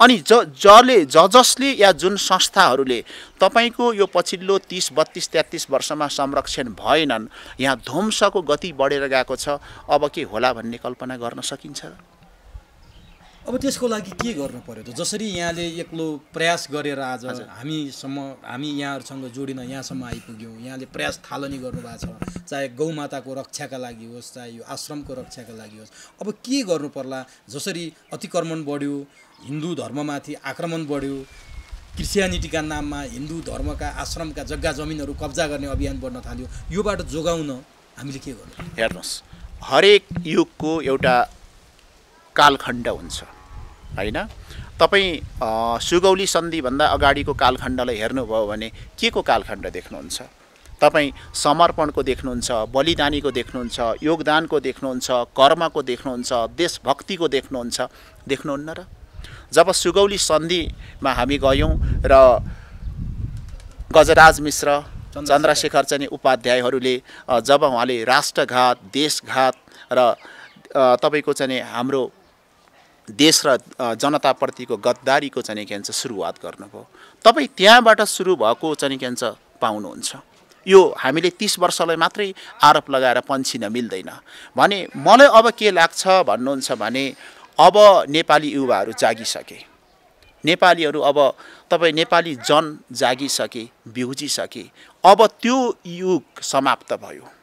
अनि ज जसले ज जसले या जुन संस्थाहरूले तपाईँको यो पछिल्लो तिस बत्तिस तेत्तिस वर्षमा संरक्षण भएनन् यहाँ ध्वंसको गति बढेर गएको छ अब के होला भन्ने कल्पना गर्न सकिन्छ अब त्यसको लागि के गर्नु पऱ्यो त जसरी यहाँले एक्लो प्रयास गरेर आज हामीसम्म हामी यहाँहरूसँग जोडिन यहाँसम्म आइपुग्यौँ यहाँले प्रयास थालनी गर्नुभएको छ चाहे गौमाताको रक्षाका लागि होस् चाहे यो आश्रमको रक्षाका लागि होस् अब के गर्नु पर्ला जसरी अतिक्रमण बढ्यो हिन्दू धर्ममाथि आक्रमण बढ्यो क्रिस्टियानिटीका नाममा हिन्दू धर्मका आश्रमका जग्गा जमिनहरू कब्जा गर्ने अभियान बढ्न थाल्यो योबाट जोगाउन हामीले के गर्नु हेर्नुहोस् हरेक युगको एउटा कालखण्ड हुन्छ होइन तपाईँ सुगौली सन्धिभन्दा अगाडिको कालखण्डलाई हेर्नुभयो भने के को कालखण्ड देख्नुहुन्छ तपाईँ समर्पणको देख्नुहुन्छ बलिदानीको देख्नुहुन्छ योगदानको देख्नुहुन्छ कर्मको देख्नुहुन्छ देशभक्तिको देख्नुहुन्छ देख्नुहुन्न र जब सुगौली सन्धिमा हामी गयौँ र गजराज मिश्र चन्द्रशेखर चाहिँ उपाध्यायहरूले जब उहाँले राष्ट्रघात देशघात र तपाईँको चाहिँ हाम्रो देश र जनताप्रतिको गद्दारीको चाहिँ के भन्छ सुरुवात गर्नुभयो तपाईँ त्यहाँबाट सुरु भएको चाहिँ के भन्छ पाउनुहुन्छ यो हामीले तिस वर्षलाई मात्रै आरोप लगाएर पन्छिन मिल्दैन भने मलाई अब के लाग्छ भन्नुहुन्छ भने अब नेपाली युवाहरू जागिसके नेपालीहरू अब तपाईँ नेपाली जन जागिसके बिउजिसके अब त्यो युग समाप्त भयो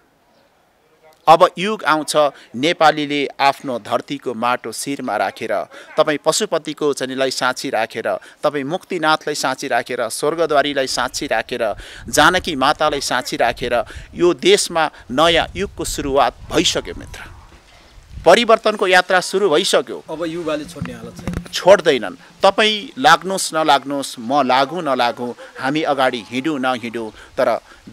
अब युग आउँछ नेपालीले आफ्नो धरतीको माटो शिरमा राखेर रा। तपाईँ पशुपतिको चनीलाई साँची राखेर रा। तपाईँ मुक्तिनाथलाई साँची राखेर रा। स्वर्गद्वारीलाई साँची राखेर जानकी मातालाई साँची राखेर यो देशमा नयाँ युगको सुरुवात भइसक्यो मित्र परिवर्तनको यात्रा सुरु भइसक्यो अब युवाले छोड्ने हालत छोड्दैनन् तपाईँ लाग्नुहोस् नलाग्नुहोस् म लागु नलागु हामी अगाडि हिँडौँ नहिँडौँ तर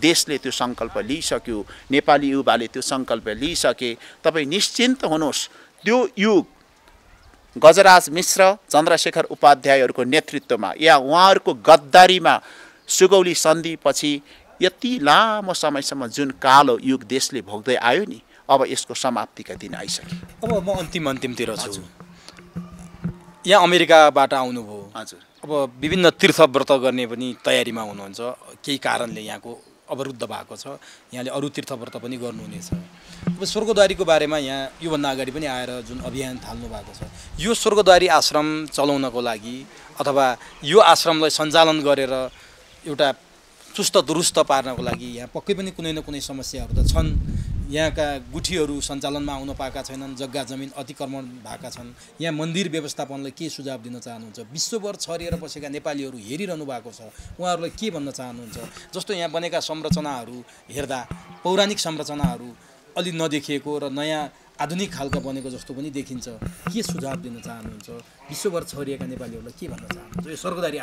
देशले त्यो सङ्कल्प लिइसक्यो नेपाली युवाले त्यो सङ्कल्प लिइसके तपाईँ निश्चिन्त हुनुहोस् त्यो युग गजराज मिश्र चन्द्रशेखर उपाध्यायहरूको नेतृत्वमा या उहाँहरूको गद्दारीमा सुगौली सन्धिपछि यति लामो समयसम्म जुन कालो युग देशले भोग्दै आयो नि अब यसको समाप्तिका दिन आइसके अब म अन्तिम अन्तिमतिर छु यहाँ अमेरिकाबाट आउनुभयो हजुर अब विभिन्न तीर्थ व्रत गर्ने पनि तयारीमा हुनुहुन्छ केही कारणले यहाँको अवरुद्ध भएको छ यहाँले अरू व्रत पनि गर्नुहुनेछ अब स्वर्गद्वारीको बारेमा यहाँ योभन्दा अगाडि पनि आएर जुन अभियान थाल्नु भएको छ यो स्वर्गद्वारी आश्रम चलाउनको लागि अथवा यो आश्रमलाई सञ्चालन गरेर एउटा चुस्त दुरुस्त पार्नको लागि यहाँ पक्कै पनि कुनै न कुनै समस्याहरू त छन् यहाँका गुठीहरू सञ्चालनमा आउन पाएका छैनन् जग्गा जमिन अतिक्रमण भएका छन् यहाँ मन्दिर व्यवस्थापनलाई के सुझाव दिन चाहनुहुन्छ विश्वभर छरिएर बसेका नेपालीहरू हेरिरहनु भएको छ उहाँहरूलाई के भन्न चाहनुहुन्छ जस्तो यहाँ बनेका संरचनाहरू हेर्दा पौराणिक संरचनाहरू अलि नदेखिएको र नयाँ आधुनिक खालका बनेको जस्तो पनि देखिन्छ के सुझाव दिन चाहनुहुन्छ विश्वभर छरिएका नेपालीहरूलाई के भन्न चाहनुहुन्छ यो सरगदारी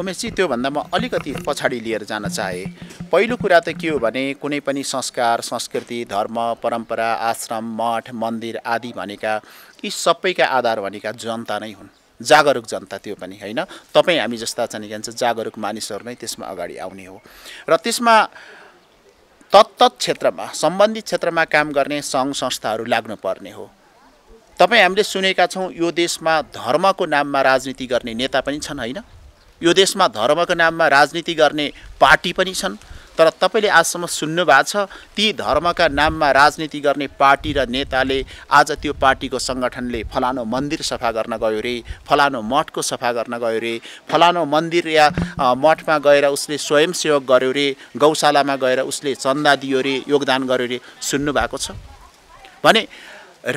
उमेशजी त्योभन्दा म अलिकति पछाडि लिएर जान चाहे पहिलो कुरा त के हो भने कुनै पनि संस्कार संस्कृति धर्म परम्परा आश्रम मठ मन्दिर आदि भनेका यी सबैका आधार भनेका जनता नै हुन् जागरुक जनता त्यो पनि होइन तपाईँ हामी जस्ता चाहिँ के भन्छ जागरुक मानिसहरू नै त्यसमा अगाडि आउने हो र त्यसमा तत्त क्षेत्रमा सम्बन्धित क्षेत्रमा काम गर्ने सङ्घ संस्थाहरू लाग्नुपर्ने हो तपाईँ हामीले सुनेका छौँ यो देशमा धर्मको नाममा राजनीति गर्ने नेता पनि छन् होइन यो देशमा धर्मको नाममा राजनीति गर्ने पार्टी पनि छन् तर तपाईँले आजसम्म सुन्नु भएको छ ती धर्मका नाममा राजनीति गर्ने पार्टी र नेताले आज त्यो पार्टीको सङ्गठनले फलानो मन्दिर सफा गर्न गयो रे फलानो मठको सफा गर्न गयो रे फलानो मन्दिर या मठमा गएर उसले स्वयंसेवक गर्यो रे गौशालामा गएर उसले चन्दा दियो रे योगदान गर्यो रे सुन्नु भएको छ भने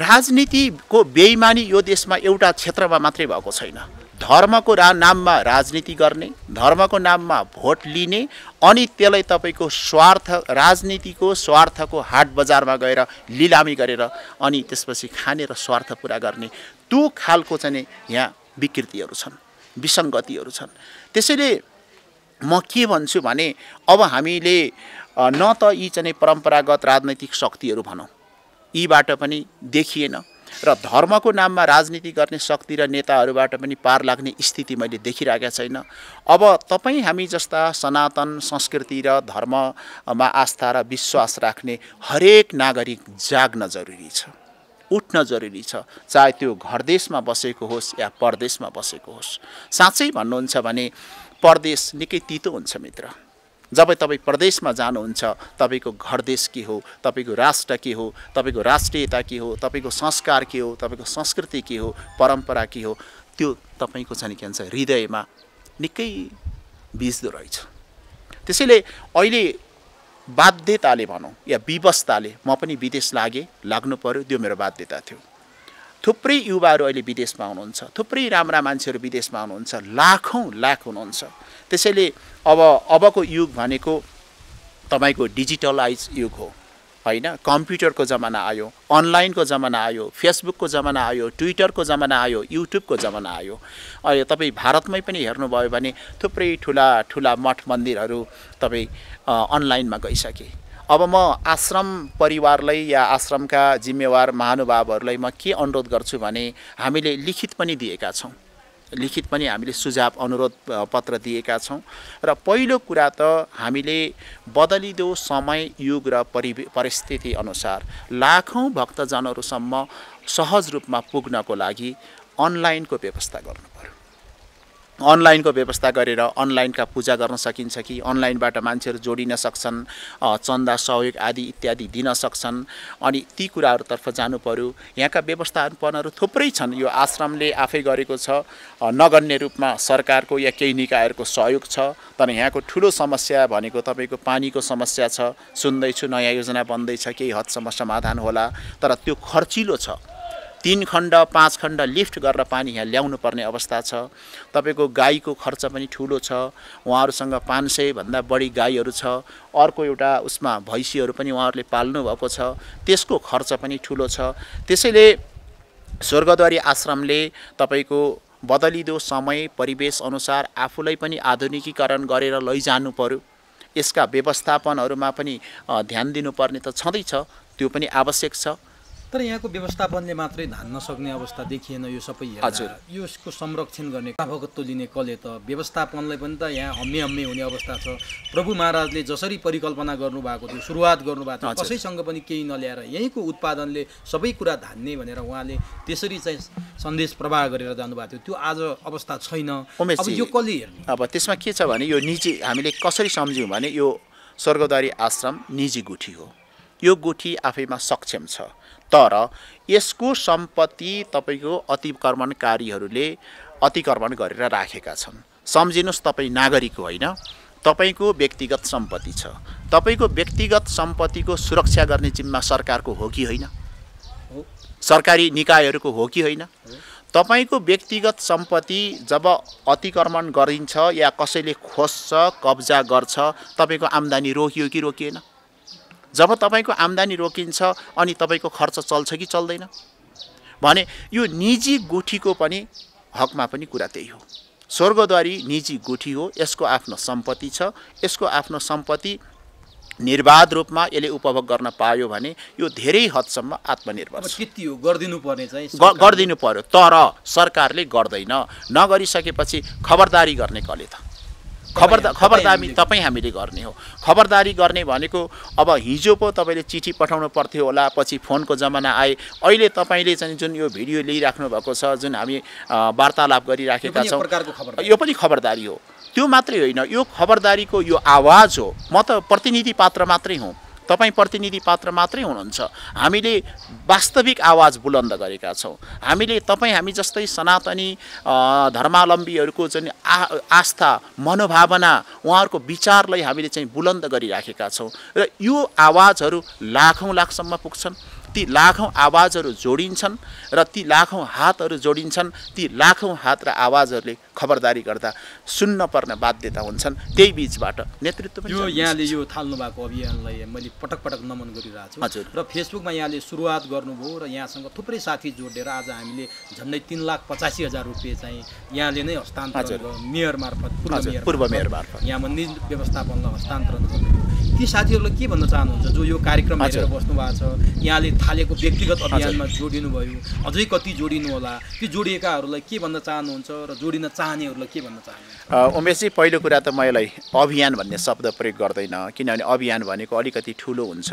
राजनीतिको बेइमानी यो देशमा एउटा क्षेत्रमा मात्रै भएको छैन धर्मको नाममा राजनीति गर्ने धर्मको नाममा भोट लिने अनि त्यसलाई तपाईँको स्वार्थ राजनीतिको स्वार्थको हाट बजारमा गएर लिलामी गरेर अनि त्यसपछि खाने र स्वार्थ पुरा गर्ने त्यो खालको चाहिँ यहाँ विकृतिहरू छन् विसङ्गतिहरू छन् त्यसैले म के भन्छु भने अब हामीले न त यी चाहिँ परम्परागत राजनैतिक शक्तिहरू भनौँ यीबाट पनि देखिएन र धर्मको नाममा राजनीति गर्ने शक्ति र नेताहरूबाट पनि पार लाग्ने स्थिति मैले देखिरहेको छैन अब तपाईँ हामी जस्ता सनातन संस्कृति र धर्ममा आस्था र विश्वास राख्ने हरेक नागरिक जाग्न जरुरी छ उठ्न जरुरी छ चाहे त्यो घर देशमा बसेको होस् या परदेशमा बसेको होस् साँच्चै भन्नुहुन्छ भने परदेश निकै तितो हुन्छ मित्र जब तपाईँ प्रदेशमा जानुहुन्छ तपाईँको घर देश के हो तपाईँको राष्ट्र के हो तपाईँको राष्ट्रियता के हो तपाईँको संस्कार के हो तपाईँको संस्कृति के हो परम्परा के हो त्यो तपाईँको चाहिँ के भन्छ हृदयमा निकै बिज्दो रहेछ त्यसैले अहिले बाध्यताले भनौँ या विवशताले म पनि विदेश लागेँ लाग्नु पऱ्यो त्यो मेरो बाध्यता थियो थुप्रै युवाहरू अहिले विदेशमा हुनुहुन्छ थुप्रै राम्रा मान्छेहरू विदेशमा हुनुहुन्छ लाखौँ लाख हुनुहुन्छ त्यसैले अब अबको युग भनेको तपाईँको डिजिटलाइज युग हो होइन कम्प्युटरको जमाना आयो अनलाइनको जमाना आयो फेसबुकको जमाना आयो ट्विटरको जमाना आयो युट्युबको जमाना आयो अहिले तपाईँ भारतमै पनि हेर्नुभयो भने थुप्रै ठुला ठुला मठ मन्दिरहरू तपाईँ अनलाइनमा गइसके अब म आश्रम परिवारलाई या आश्रमका जिम्मेवार महानुभावहरूलाई म के अनुरोध गर्छु भने हामीले लिखित पनि दिएका छौँ लिखित पनि हामीले सुझाव अनुरोध पत्र दिएका छौँ र पहिलो कुरा त हामीले बदलिँदो समय युग र परि परिस्थिति अनुसार लाखौँ भक्तजनहरूसम्म सहज रूपमा पुग्नको लागि अनलाइनको व्यवस्था गर्नु पऱ्यो अनलाइनको व्यवस्था गरेर अनलाइनका पूजा गर्न सकिन्छ कि अनलाइनबाट मान्छेहरू जोडिन सक्छन् चन्दा सहयोग आदि इत्यादि दिन सक्छन् अनि ती कुराहरूतर्फ जानु पऱ्यो यहाँका व्यवस्थापनहरू थुप्रै छन् यो आश्रमले आफै गरेको छ नगन्य रूपमा सरकारको या केही निकायहरूको सहयोग छ तर यहाँको ठुलो समस्या भनेको तपाईँको पानीको समस्या छ सुन्दैछु नयाँ योजना बन्दैछ केही हदसम्म समाधान होला तर त्यो खर्चिलो छ तिन खण्ड पाँच खण्ड लिफ्ट गरेर पानी यहाँ ल्याउनु पर्ने अवस्था छ तपाईँको गाईको खर्च पनि ठुलो छ उहाँहरूसँग पाँच सयभन्दा बढी गाईहरू छ अर्को एउटा उसमा भैँसीहरू पनि उहाँहरूले पाल्नुभएको छ त्यसको खर्च पनि ठुलो छ त्यसैले स्वर्गद्वारी आश्रमले तपाईँको बदलिँदो समय परिवेश अनुसार आफूलाई पनि आधुनिकीकरण गरेर लैजानु पर्यो यसका व्यवस्थापनहरूमा पनि ध्यान दिनुपर्ने त छँदैछ त्यो पनि आवश्यक छ तर यहाँको व्यवस्थापनले मात्रै धान्न सक्ने अवस्था देखिएन यो सबै हजुर यसको संरक्षण गर्ने काफकत्व लिने कले त व्यवस्थापनलाई पनि त यहाँ हम्मे हम्मे हुने अवस्था छ प्रभु महाराजले जसरी परिकल्पना गर्नुभएको थियो सुरुवात गर्नुभएको थियो कसैसँग पनि केही नल्याएर यहीँको उत्पादनले सबै कुरा धान्ने भनेर उहाँले त्यसरी चाहिँ सन्देश प्रवाह गरेर जानुभएको थियो त्यो आज अवस्था छैन अब यो कसले हेर्नु अब त्यसमा के छ भने यो निजी हामीले कसरी सम्झ्यौँ भने यो स्वर्गद्वारी आश्रम निजी गुठी हो यो गुठी आफैमा सक्षम छ तर यसको सम्पत्ति तपाईँको अतिक्रमणकारीहरूले अतिक्रमण गरेर राखेका छन् सम्झिनुहोस् तपाईँ नागरिक होइन तपाईँको व्यक्तिगत सम्पत्ति छ तपाईँको व्यक्तिगत सम्पत्तिको सुरक्षा गर्ने जिम्मा सरकारको हो कि होइन सरकारी निकायहरूको हो कि होइन तपाईँको व्यक्तिगत सम्पत्ति जब अतिक्रमण गरिन्छ या कसैले खोज्छ कब्जा गर्छ तपाईँको आम्दानी रोकियो कि रोकिएन जब तपाईँको आम्दानी रोकिन्छ अनि तपाईँको खर्च चल्छ कि चल्दैन भने यो निजी गुठीको पनि हकमा पनि कुरा त्यही हो स्वर्गद्वारी निजी गुठी हो यसको आफ्नो सम्पत्ति छ यसको आफ्नो सम्पत्ति निर्वाध रूपमा यसले उपभोग गर्न पायो भने यो धेरै हदसम्म आत्मनिर्भर हो गरिदिनु पर्ने चाहिँ गरिदिनु पर्यो तर सरकारले गर्दैन नगरिसकेपछि खबरदारी गर्ने कले त खबरदार खबरदारी तपाईँ हामीले गर्ने हो खबरदारी गर्ने भनेको अब हिजो पो तपाईँले चिठी पठाउनु पर्थ्यो होला पछि फोनको जमाना आए अहिले तपाईँले चाहिँ जुन यो भिडियो लिइराख्नु भएको छ जुन हामी वार्तालाप गरिराखेका छौँ यो पनि खबरदारी हो त्यो मात्रै होइन यो खबरदारीको यो आवाज हो म त प्रतिनिधि पात्र मात्रै हुँ तपाईँ प्रतिनिधि पात्र मात्रै हुनुहुन्छ हामीले वास्तविक आवाज बुलन्द गरेका छौँ हामीले तपाईँ हामी जस्तै सनातनी धर्मावलम्बीहरूको जुन आ आस्था मनोभावना उहाँहरूको विचारलाई हामीले चाहिँ बुलन्द गरिराखेका छौँ र यो आवाजहरू लाखौँ लाखसम्म पुग्छन् ती लाखौँ आवाजहरू जोडिन्छन् र ती लाखौँ हातहरू जोडिन्छन् ती लाखौँ हात र आवाजहरूले खबरदारी गर्दा सुन्न पर्ने बाध्यता हुन्छन् त्यही बिचबाट नेतृत्व यो यहाँले यो थाल्नु भएको अभियानलाई मैले पटक पटक नमन गरिरहेको छु हजुर र फेसबुकमा यहाँले सुरुवात गर्नुभयो र यहाँसँग थुप्रै साथी जोडेर आज हामीले झन्डै तिन लाख पचासी हजार रुपियाँ चाहिँ यहाँले नै हस्तान्तरण मेयर मार्फत पूर्व मेयर मार्फत यहाँमा निज व्यवस्थापनलाई हस्तान्तरण गर्नुभयो ती साथीहरूलाई के भन्न चाहनुहुन्छ जो यो कार्यक्रम बस्नु भएको छ यहाँले थालेको व्यक्तिगत अभियानमा जोडिनु भयो अझै कति जोडिनु होला त्यो जोडिएकाहरूलाई के भन्न चाहनुहुन्छ र जोडिन चाहनेहरूलाई के भन्न चाहनुहुन्छ उमेशजी पहिलो कुरा त म यसलाई अभियान भन्ने शब्द प्रयोग गर्दैन किनभने अभियान भनेको अलिकति ठुलो हुन्छ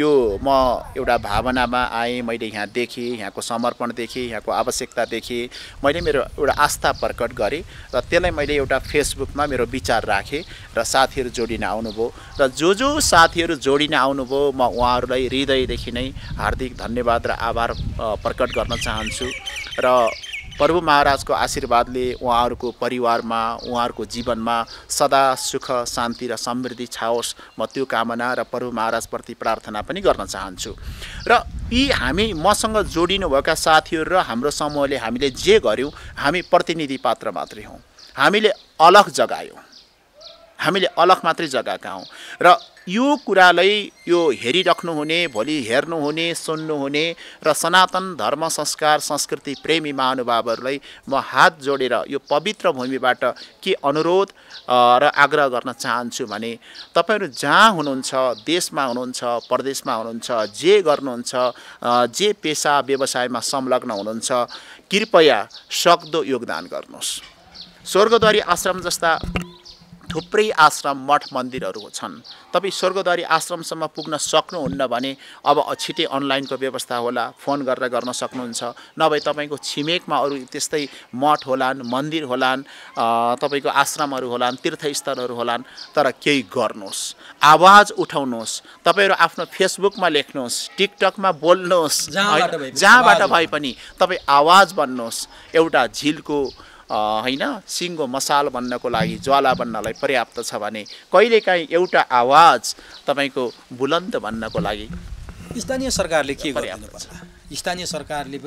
यो म एउटा भावनामा आएँ मैले यहाँ देखेँ यहाँको समर्पण देखेँ यहाँको आवश्यकता देखेँ मैले मेरो एउटा आस्था प्रकट गरेँ र त्यसलाई मैले एउटा फेसबुकमा मेरो विचार राखेँ र साथीहरू जोडिन आउनुभयो र जो जो साथीहरू जोडिन आउनुभयो म उहाँहरूलाई हृदयदेखि नै हार्दिक धन्यवाद र आभार प्रकट गर्न चाहन्छु र प्रभु महाराजको आशीर्वादले उहाँहरूको परिवारमा उहाँहरूको जीवनमा सदा सुख शान्ति र समृद्धि छाओस् म त्यो कामना र प्रभु महाराजप्रति प्रार्थना पनि गर्न चाहन्छु र यी हामी मसँग जोडिनुभएका साथीहरू र हाम्रो समूहले हामीले जे गर्यौँ हामी प्रतिनिधि पात्र मात्रै हौँ हामीले अलग जगायौँ हामीले अलग मात्रै जग्गाका हौँ र यो कुरालाई यो हेरिराख्नुहुने भोलि हेर्नुहुने सुन्नुहुने र सनातन धर्म संस्कार संस्कृति प्रेमी महानुभावहरूलाई म हात जोडेर यो पवित्र भूमिबाट के अनुरोध र आग्रह गर्न चाहन्छु भने तपाईँहरू जहाँ हुनुहुन्छ देशमा हुनुहुन्छ प्रदेशमा हुनुहुन्छ जे गर्नुहुन्छ जे पेसा व्यवसायमा संलग्न हुनुहुन्छ कृपया सक्दो योगदान गर्नुहोस् स्वर्गद्वारी आश्रम जस्ता थुप्रै आश्रम मठ मन्दिरहरू छन् तपाईँ स्वर्गद्वारी आश्रमसम्म पुग्न सक्नुहुन्न भने अब छिटै अनलाइनको व्यवस्था होला फोन गरेर गर्न सक्नुहुन्छ नभए तपाईँको छिमेकमा अरू त्यस्तै मठ होलान् मन्दिर होलान् तपाईँको आश्रमहरू होलान् तीर्थस्थलहरू होलान् तर केही गर्नुहोस् आवाज उठाउनुहोस् तपाईँहरू आफ्नो फेसबुकमा लेख्नुहोस् टिकटकमा बोल्नुहोस् जहाँबाट भए पनि तपाईँ आवाज बन्नुहोस् एउटा झिलको होइन सिङ्गो मसाल बन्नको लागि ज्वाला बन्नलाई पर्याप्त छ भने कहिलेकाहीँ एउटा आवाज तपाईँको बुलन्द बन्नको लागि स्थानीय सरकारले के गर्नुपर्छ स्थानीय सरकारले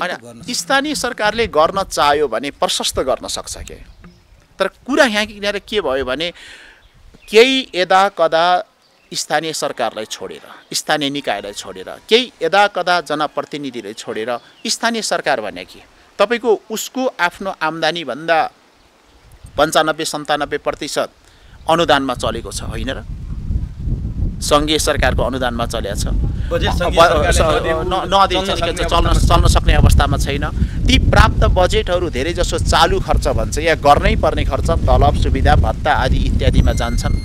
स्थानीय सरकारले गर्न चाह्यो भने प्रशस्त गर्न सक्छ के तर कुरा यहाँ किनेर के भयो भने केही यदा कदा स्थानीय सरकारलाई छोडेर स्थानीय निकायलाई छोडेर केही यदा कदा जनप्रतिनिधिलाई छोडेर स्थानीय सरकार भने के तपाईँको उसको आफ्नो आम्दानीभन्दा पन्चानब्बे सन्तानब्बे प्रतिशत अनुदानमा चलेको छ होइन र सङ्घीय सरकारको अनुदानमा चलेको छ चल्न चल्न सक्ने अवस्थामा छैन ती प्राप्त बजेटहरू धेरै जसो चालु खर्च भन्छ या गर्नै पर्ने खर्च तलब सुविधा भत्ता आदि इत्यादिमा जान्छन्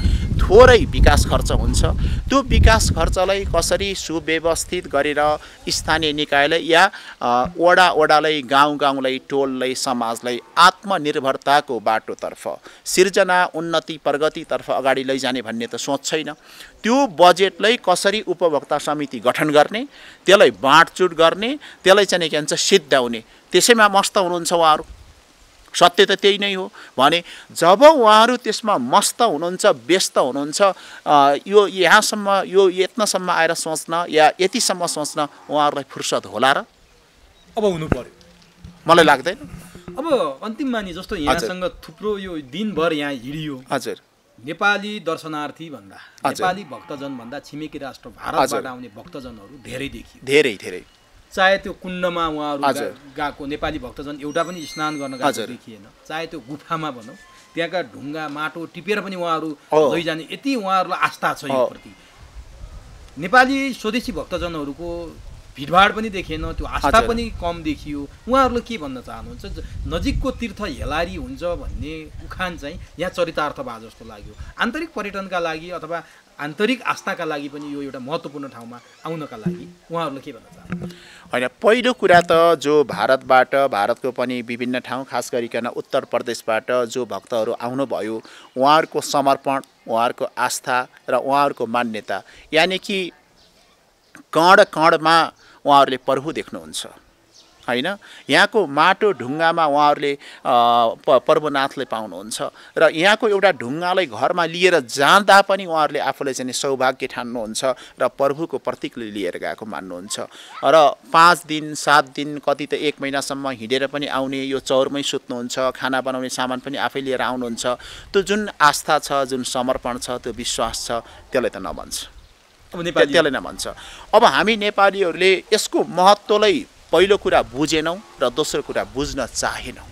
थोरै विकास खर्च हुन्छ त्यो विकास खर्चलाई कसरी सुव्यवस्थित गरेर स्थानीय निकायलाई या वडा वडालाई गाउँ गाउँलाई टोललाई समाजलाई आत्मनिर्भरताको बाटोतर्फ सिर्जना उन्नति प्रगतितर्फ अगाडि लैजाने भन्ने त सोच छैन त्यो बजेटलाई कसरी उपभोक्ता समिति गठन गर्ने त्यसलाई बाँडचुट गर्ने त्यसलाई चाहिँ के भन्छ सिद्ध्याउने त्यसैमा मस्त हुनुहुन्छ उहाँहरू सत्य त त्यही नै हो भने जब उहाँहरू त्यसमा मस्त हुनुहुन्छ व्यस्त हुनुहुन्छ यो यहाँसम्म यो यत्नसम्म आएर सोच्न या यतिसम्म सोच्न उहाँहरूलाई फुर्सद होला र अब हुनु पर्यो मलाई लाग्दैन अब अन्तिम माने जस्तो यहाँसँग थुप्रो यो दिनभर यहाँ हिँडियो हजुर नेपाली दर्शनार्थी भन्दा नेपाली भक्तजन भन्दा छिमेकी राष्ट्र भारतबाट आउने भक्तजनहरू धेरै देखियो धेरै धेरै चाहे त्यो कुण्डमा उहाँहरू गएको नेपाली भक्तजन एउटा पनि स्नान गर्न गएको देखिएन चाहे त्यो गुफामा भनौँ त्यहाँका ढुङ्गा माटो टिपेर पनि उहाँहरू लैजाने यति उहाँहरूलाई आस्था छ यो प्रति नेपाली स्वदेशी भक्तजनहरूको भिडभाड पनि देखिएन त्यो आस्था पनि कम देखियो उहाँहरूले के भन्न चाहनुहुन्छ नजिकको तीर्थ हेलारी हुन्छ भन्ने उखान चाहिँ यहाँ चरितार्थ भए जस्तो लाग्यो आन्तरिक पर्यटनका लागि अथवा आन्तरिक आस्थाका लागि पनि यो एउटा महत्त्वपूर्ण ठाउँमा आउनका लागि उहाँहरूले के भन्न चाहनुहुन्छ होइन पहिलो कुरा त जो भारतबाट भारतको पनि विभिन्न ठाउँ खास गरिकन उत्तर प्रदेशबाट जो भक्तहरू आउनुभयो उहाँहरूको समर्पण उहाँहरूको आस्था र उहाँहरूको मान्यता यानि कि कण कणमा उहाँहरूले प्रभु देख्नुहुन्छ होइन यहाँको माटो ढुङ्गामा उहाँहरूले पर्वनाथले पाउनुहुन्छ र यहाँको एउटा ढुङ्गालाई घरमा लिएर जाँदा पनि उहाँहरूले आफूलाई चाहिँ सौभाग्य ठान्नुहुन्छ र प्रभुको प्रतीकले लिएर गएको मान्नुहुन्छ र पाँच दिन सात दिन कति त एक महिनासम्म हिँडेर पनि आउने यो चौरमै सुत्नुहुन्छ खाना बनाउने सामान पनि आफै लिएर आउनुहुन्छ त्यो जुन आस्था छ जुन समर्पण छ त्यो विश्वास छ त्यसलाई त नभन्छ त्यसलाई नभन्छ अब हामी नेपालीहरूले यसको महत्त्वलाई पहिलो कुरा बुझेनौँ र दोस्रो कुरा बुझ्न चाहेनौँ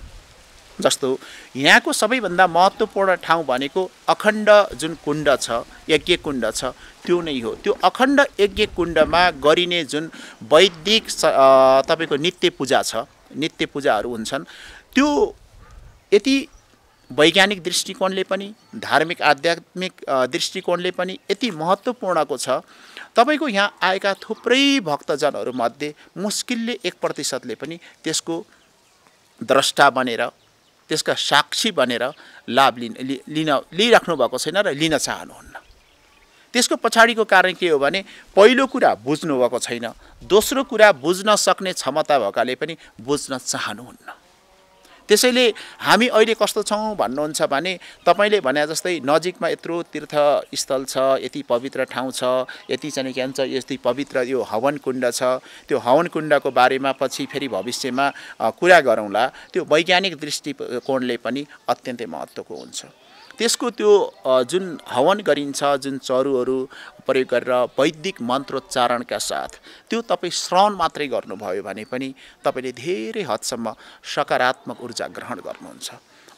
जस्तो यहाँको सबैभन्दा महत्त्वपूर्ण ठाउँ भनेको अखण्ड जुन कुण्ड छ यज्ञ कुण्ड छ त्यो नै हो त्यो अखण्ड यज्ञ कुण्डमा गरिने जुन वैदिक तपाईँको नित्य पूजा छ नित्य पूजाहरू हुन्छन् त्यो यति वैज्ञानिक दृष्टिकोणले पनि धार्मिक आध्यात्मिक दृष्टिकोणले पनि यति महत्त्वपूर्णको छ तपाईँको यहाँ आएका थुप्रै भक्तजनहरूमध्ये मुस्किलले एक प्रतिशतले पनि त्यसको द्रष्टा बनेर त्यसका साक्षी बनेर लाभ लिन लिन लिइराख्नु भएको छैन र लिन चाहनुहुन्न त्यसको पछाडिको कारण के हो भने पहिलो कुरा बुझ्नु भएको छैन दोस्रो कुरा बुझ्न सक्ने क्षमता भएकाले पनि बुझ्न चाहनुहुन्न त्यसैले हामी अहिले कस्तो छौँ भन्नुहुन्छ भने तपाईँले भने जस्तै नजिकमा यत्रो तीर्थस्थल छ यति पवित्र ठाउँ छ यति चाहिँ के भन्छ यति पवित्र यो हवन कुण्ड छ त्यो हवन कुण्डको बारेमा पछि फेरि भविष्यमा कुरा गरौँला त्यो वैज्ञानिक दृष्टिकोणले पनि अत्यन्तै महत्त्वको हुन्छ त्यसको त्यो जुन हवन गरिन्छ जुन चरुहरू प्रयोग गरेर वैदिक मन्त्रोच्चारणका साथ त्यो तपाईँ श्रवण मात्रै गर्नुभयो भने पनि तपाईँले धेरै हदसम्म सकारात्मक ऊर्जा ग्रहण गर्नुहुन्छ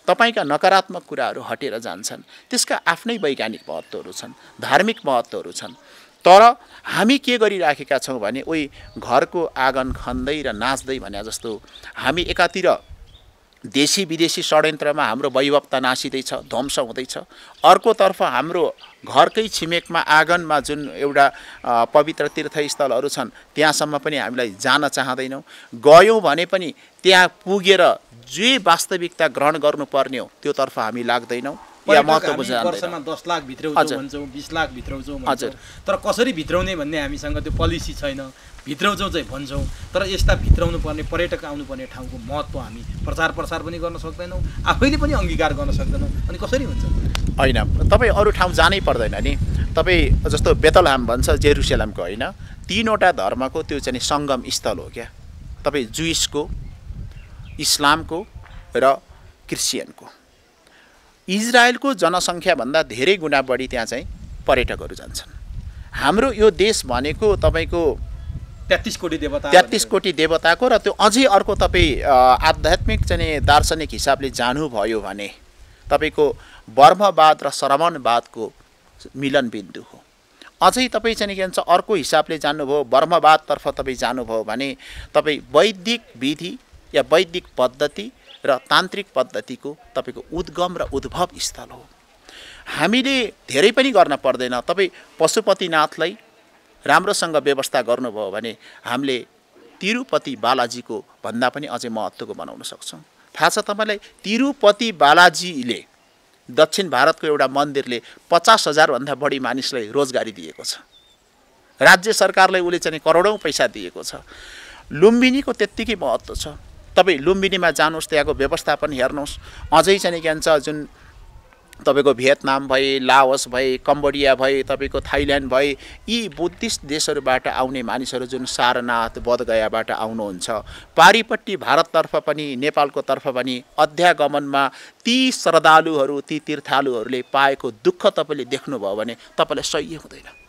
तपाईँका नकारात्मक कुराहरू हटेर जान्छन् त्यसका आफ्नै वैज्ञानिक महत्त्वहरू छन् धार्मिक महत्त्वहरू छन् तर हामी के गरिराखेका छौँ भने उही घरको आँगन खन्दै र नाच्दै भने जस्तो हामी एकातिर देशी विदेशी षड्यन्त्रमा हाम्रो वैभवता नासिँदैछ ध्वंस हुँदैछ अर्कोतर्फ हाम्रो घरकै छिमेकमा आँगनमा जुन एउटा पवित्र तीर्थस्थलहरू छन् त्यहाँसम्म पनि हामीलाई जान चाहँदैनौँ गयौँ भने पनि त्यहाँ पुगेर जे वास्तविकता ग्रहण गर्नुपर्ने हो त्योतर्फ हामी लाग्दैनौँ या महत्त्व वर्षमा दस लाख बिस लाख भित्राउँछौँ हजुर तर कसरी भित्राउने भन्ने हामीसँग त्यो पोलिसी छैन भित्राउँछौँ चाहिँ भन्छौँ तर यस्ता भित्राउनु पर्ने पर्यटक आउनुपर्ने ठाउँको महत्त्व हामी प्रचार प्रसार पनि गर्न सक्दैनौँ आफैले पनि अङ्गीकार गर्न सक्दैनौँ अनि कसरी हुन्छ होइन तपाईँ अरू ठाउँ जानै पर्दैन नि तपाईँ जस्तो बेतलहाम भन्छ जेरुसेलामको होइन तिनवटा धर्मको त्यो चाहिँ सङ्गम स्थल हो क्या तपाईँ जुइसको इस्लामको र क्रिस्चियनको इजरायलको जनसङ्ख्याभन्दा धेरै गुणा बढी त्यहाँ चाहिँ पर्यटकहरू जान्छन् हाम्रो यो देश भनेको तपाईँको तेत्तिस कोटी देवता तेत्तिस कोटी देवताको र त्यो अझै अर्को तपाईँ आध्यात्मिक चाहिँ दार्शनिक हिसाबले जानुभयो भने तपाईँको वर्मवाद र श्रवणवादको मिलन बिन्दु हो अझै तपाईँ चाहिँ के भन्छ अर्को हिसाबले जान्नुभयो वर्मवादतर्फ तपाईँ जानुभयो भने तपाईँ वैदिक विधि या वैदिक पद्धति र तान्त्रिक पद्धतिको तपाईँको उद्गम र उद्भव स्थल हो हामीले धेरै पनि गर्न पर्दैन तपाईँ पशुपतिनाथलाई राम्रोसँग व्यवस्था गर्नुभयो भने हामीले तिरुपति बालाजीको भन्दा पनि अझै महत्त्वको बनाउन सक्छौँ थाहा छ तपाईँलाई तिरुपति बालाजीले दक्षिण भारतको एउटा मन्दिरले पचास हजारभन्दा बढी मानिसलाई रोजगारी दिएको छ राज्य सरकारलाई उसले चाहिँ करोडौँ पैसा दिएको छ लुम्बिनीको त्यत्तिकै महत्त्व छ तपाईँ लुम्बिनीमा जानुहोस् त्यहाँको व्यवस्थापन हेर्नुहोस् अझै चाहिँ के भन्छ जुन तपाईँको भियतनाम भए लाओस भए कम्बोडिया भए तपाईँको थाइल्यान्ड भए यी बुद्धिस्ट देशहरूबाट आउने मानिसहरू जुन सारनाथ बधगयाबाट आउनुहुन्छ पारिपट्टि भारततर्फ पनि नेपालको तर्फ पनि अध्यागमनमा ती श्रद्धालुहरू ती तीर्थालुहरूले पाएको दुःख तपाईँले देख्नुभयो भने तपाईँलाई सही हुँदैन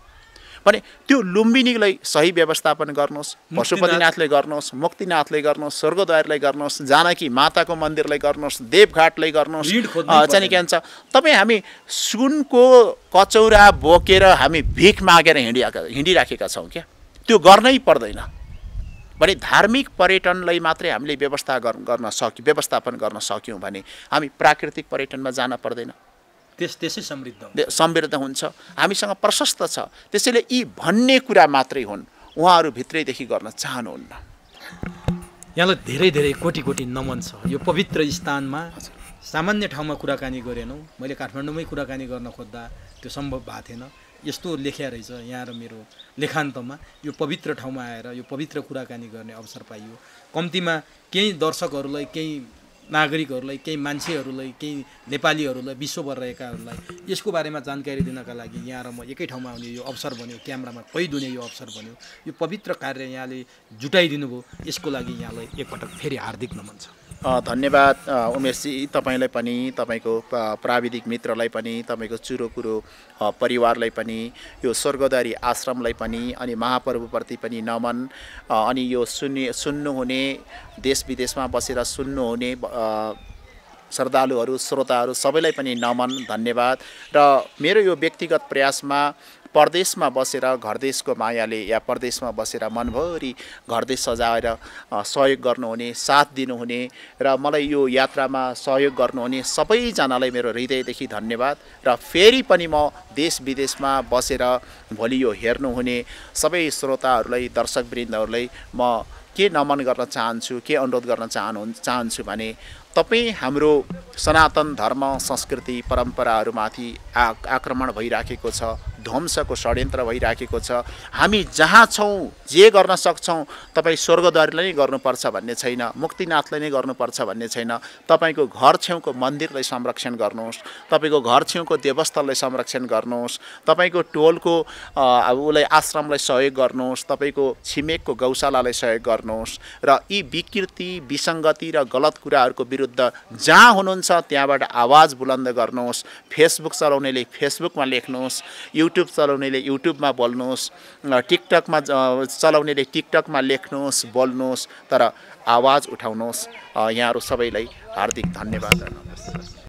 भने त्यो लुम्बिनीलाई सही व्यवस्थापन गर्नुहोस् पशुपतिनाथले गर्नुहोस् मुक्तिनाथले गर्नुहोस् स्वर्गद्वारलाई गर्नुहोस् जानकी माताको मन्दिरलाई गर्नुहोस् देवघाटलाई गर्नुहोस् चाहिँ के भन्छ तपाईँ हामी सुनको कचौरा बोकेर हामी भिख मागेर हिँडि हिँडिराखेका छौँ क्या त्यो गर्नै पर्दैन भने धार्मिक पर्यटनलाई मात्रै हामीले व्यवस्था गर्न सक्यौँ व्यवस्थापन गर्न सक्यौँ भने हामी प्राकृतिक पर्यटनमा जान पर्दैन त्यस त्यसै समृद्ध समृद्ध हुन्छ हामीसँग प्रशस्त छ त्यसैले यी भन्ने कुरा मात्रै हुन् उहाँहरू भित्रैदेखि गर्न चाहनुहुन्न यहाँलाई धेरै धेरै कोटी कोटी नमन छ यो पवित्र स्थानमा सामान्य ठाउँमा कुराकानी गरेनौँ मैले काठमाडौँमै कुराकानी गर्न खोज्दा त्यो सम्भव भएको थिएन यस्तो लेख्या रहेछ यहाँ र मेरो लेखान्तमा यो पवित्र ठाउँमा आएर यो पवित्र कुराकानी गर्ने अवसर पाइयो कम्तीमा केही दर्शकहरूलाई केही नागरिकहरूलाई केही मान्छेहरूलाई केही नेपालीहरूलाई विश्वभर रहेकाहरूलाई यसको बारेमा जानकारी दिनका लागि यहाँ र म एकै ठाउँमा आउने यो अवसर बन्यो क्यामरामा कैद हुने यो अवसर बन्यो यो पवित्र कार्य यहाँले जुटाइदिनु भयो यसको लागि यहाँलाई एकपटक फेरि हार्दिक नमन छ धन्यवाद उमेशजी तपाईँलाई पनि तपाईँको प्राविधिक मित्रलाई पनि तपाईँको चुरो कुरो परिवारलाई पनि यो स्वर्गदारी आश्रमलाई पनि अनि महाप्रभुप्रति पनि नमन अनि यो सुन्ने सुन्नुहुने देश विदेशमा बसेर सुन्नुहुने श्रद्धालुहरू श्रोताहरू सबैलाई पनि नमन धन्यवाद र मेरो यो व्यक्तिगत प्रयासमा परदेशमा बसेर घरदेशको मायाले या परदेशमा बसेर मनभरि घरदेश सजाएर सहयोग गर्नुहुने साथ दिनुहुने र मलाई यो यात्रामा सहयोग गर्नुहुने सबैजनालाई मेरो हृदयदेखि धन्यवाद र फेरि पनि म देश विदेशमा बसेर भोलि यो हेर्नुहुने सबै श्रोताहरूलाई दर्शकवृन्दहरूलाई म के नमन गर्न चाहन्छु के अनुरोध गर्न चाहनु चाहन्छु भने तपाईँ हाम्रो सनातन धर्म संस्कृति परम्पराहरूमाथि आ आक्रमण भइराखेको छ ध्वंसको षड्यन्त्र भइराखेको छ हामी जहाँ छौँ जे गर्न सक्छौँ तपाईँ स्वर्गद्वारीलाई नै गर्नुपर्छ भन्ने छैन मुक्तिनाथलाई नै गर्नुपर्छ भन्ने छैन तपाईँको घर छेउको मन्दिरलाई संरक्षण गर्नुहोस् तपाईँको घर छेउको देवस्थललाई संरक्षण गर्नुहोस् तपाईँको टोलको अब उसलाई आश्रमलाई सहयोग गर्नुहोस् तपाईँको छिमेकको गौशालालाई सहयोग गर्नुहोस् र यी विकृति विसङ्गति र गलत कुराहरूको विरुद्ध जहाँ हुनुहुन्छ त्यहाँबाट आवाज बुलन्द गर्नुहोस् फेसबुक चलाउनेले फेसबुकमा लेख्नुहोस् युट्युब युट्युब चलाउनेले युट्युबमा बोल्नुहोस् टिकटकमा चलाउनेले टिकटकमा लेख्नुहोस् बोल्नुहोस् तर आवाज उठाउनुहोस् यहाँहरू सबैलाई हार्दिक धन्यवाद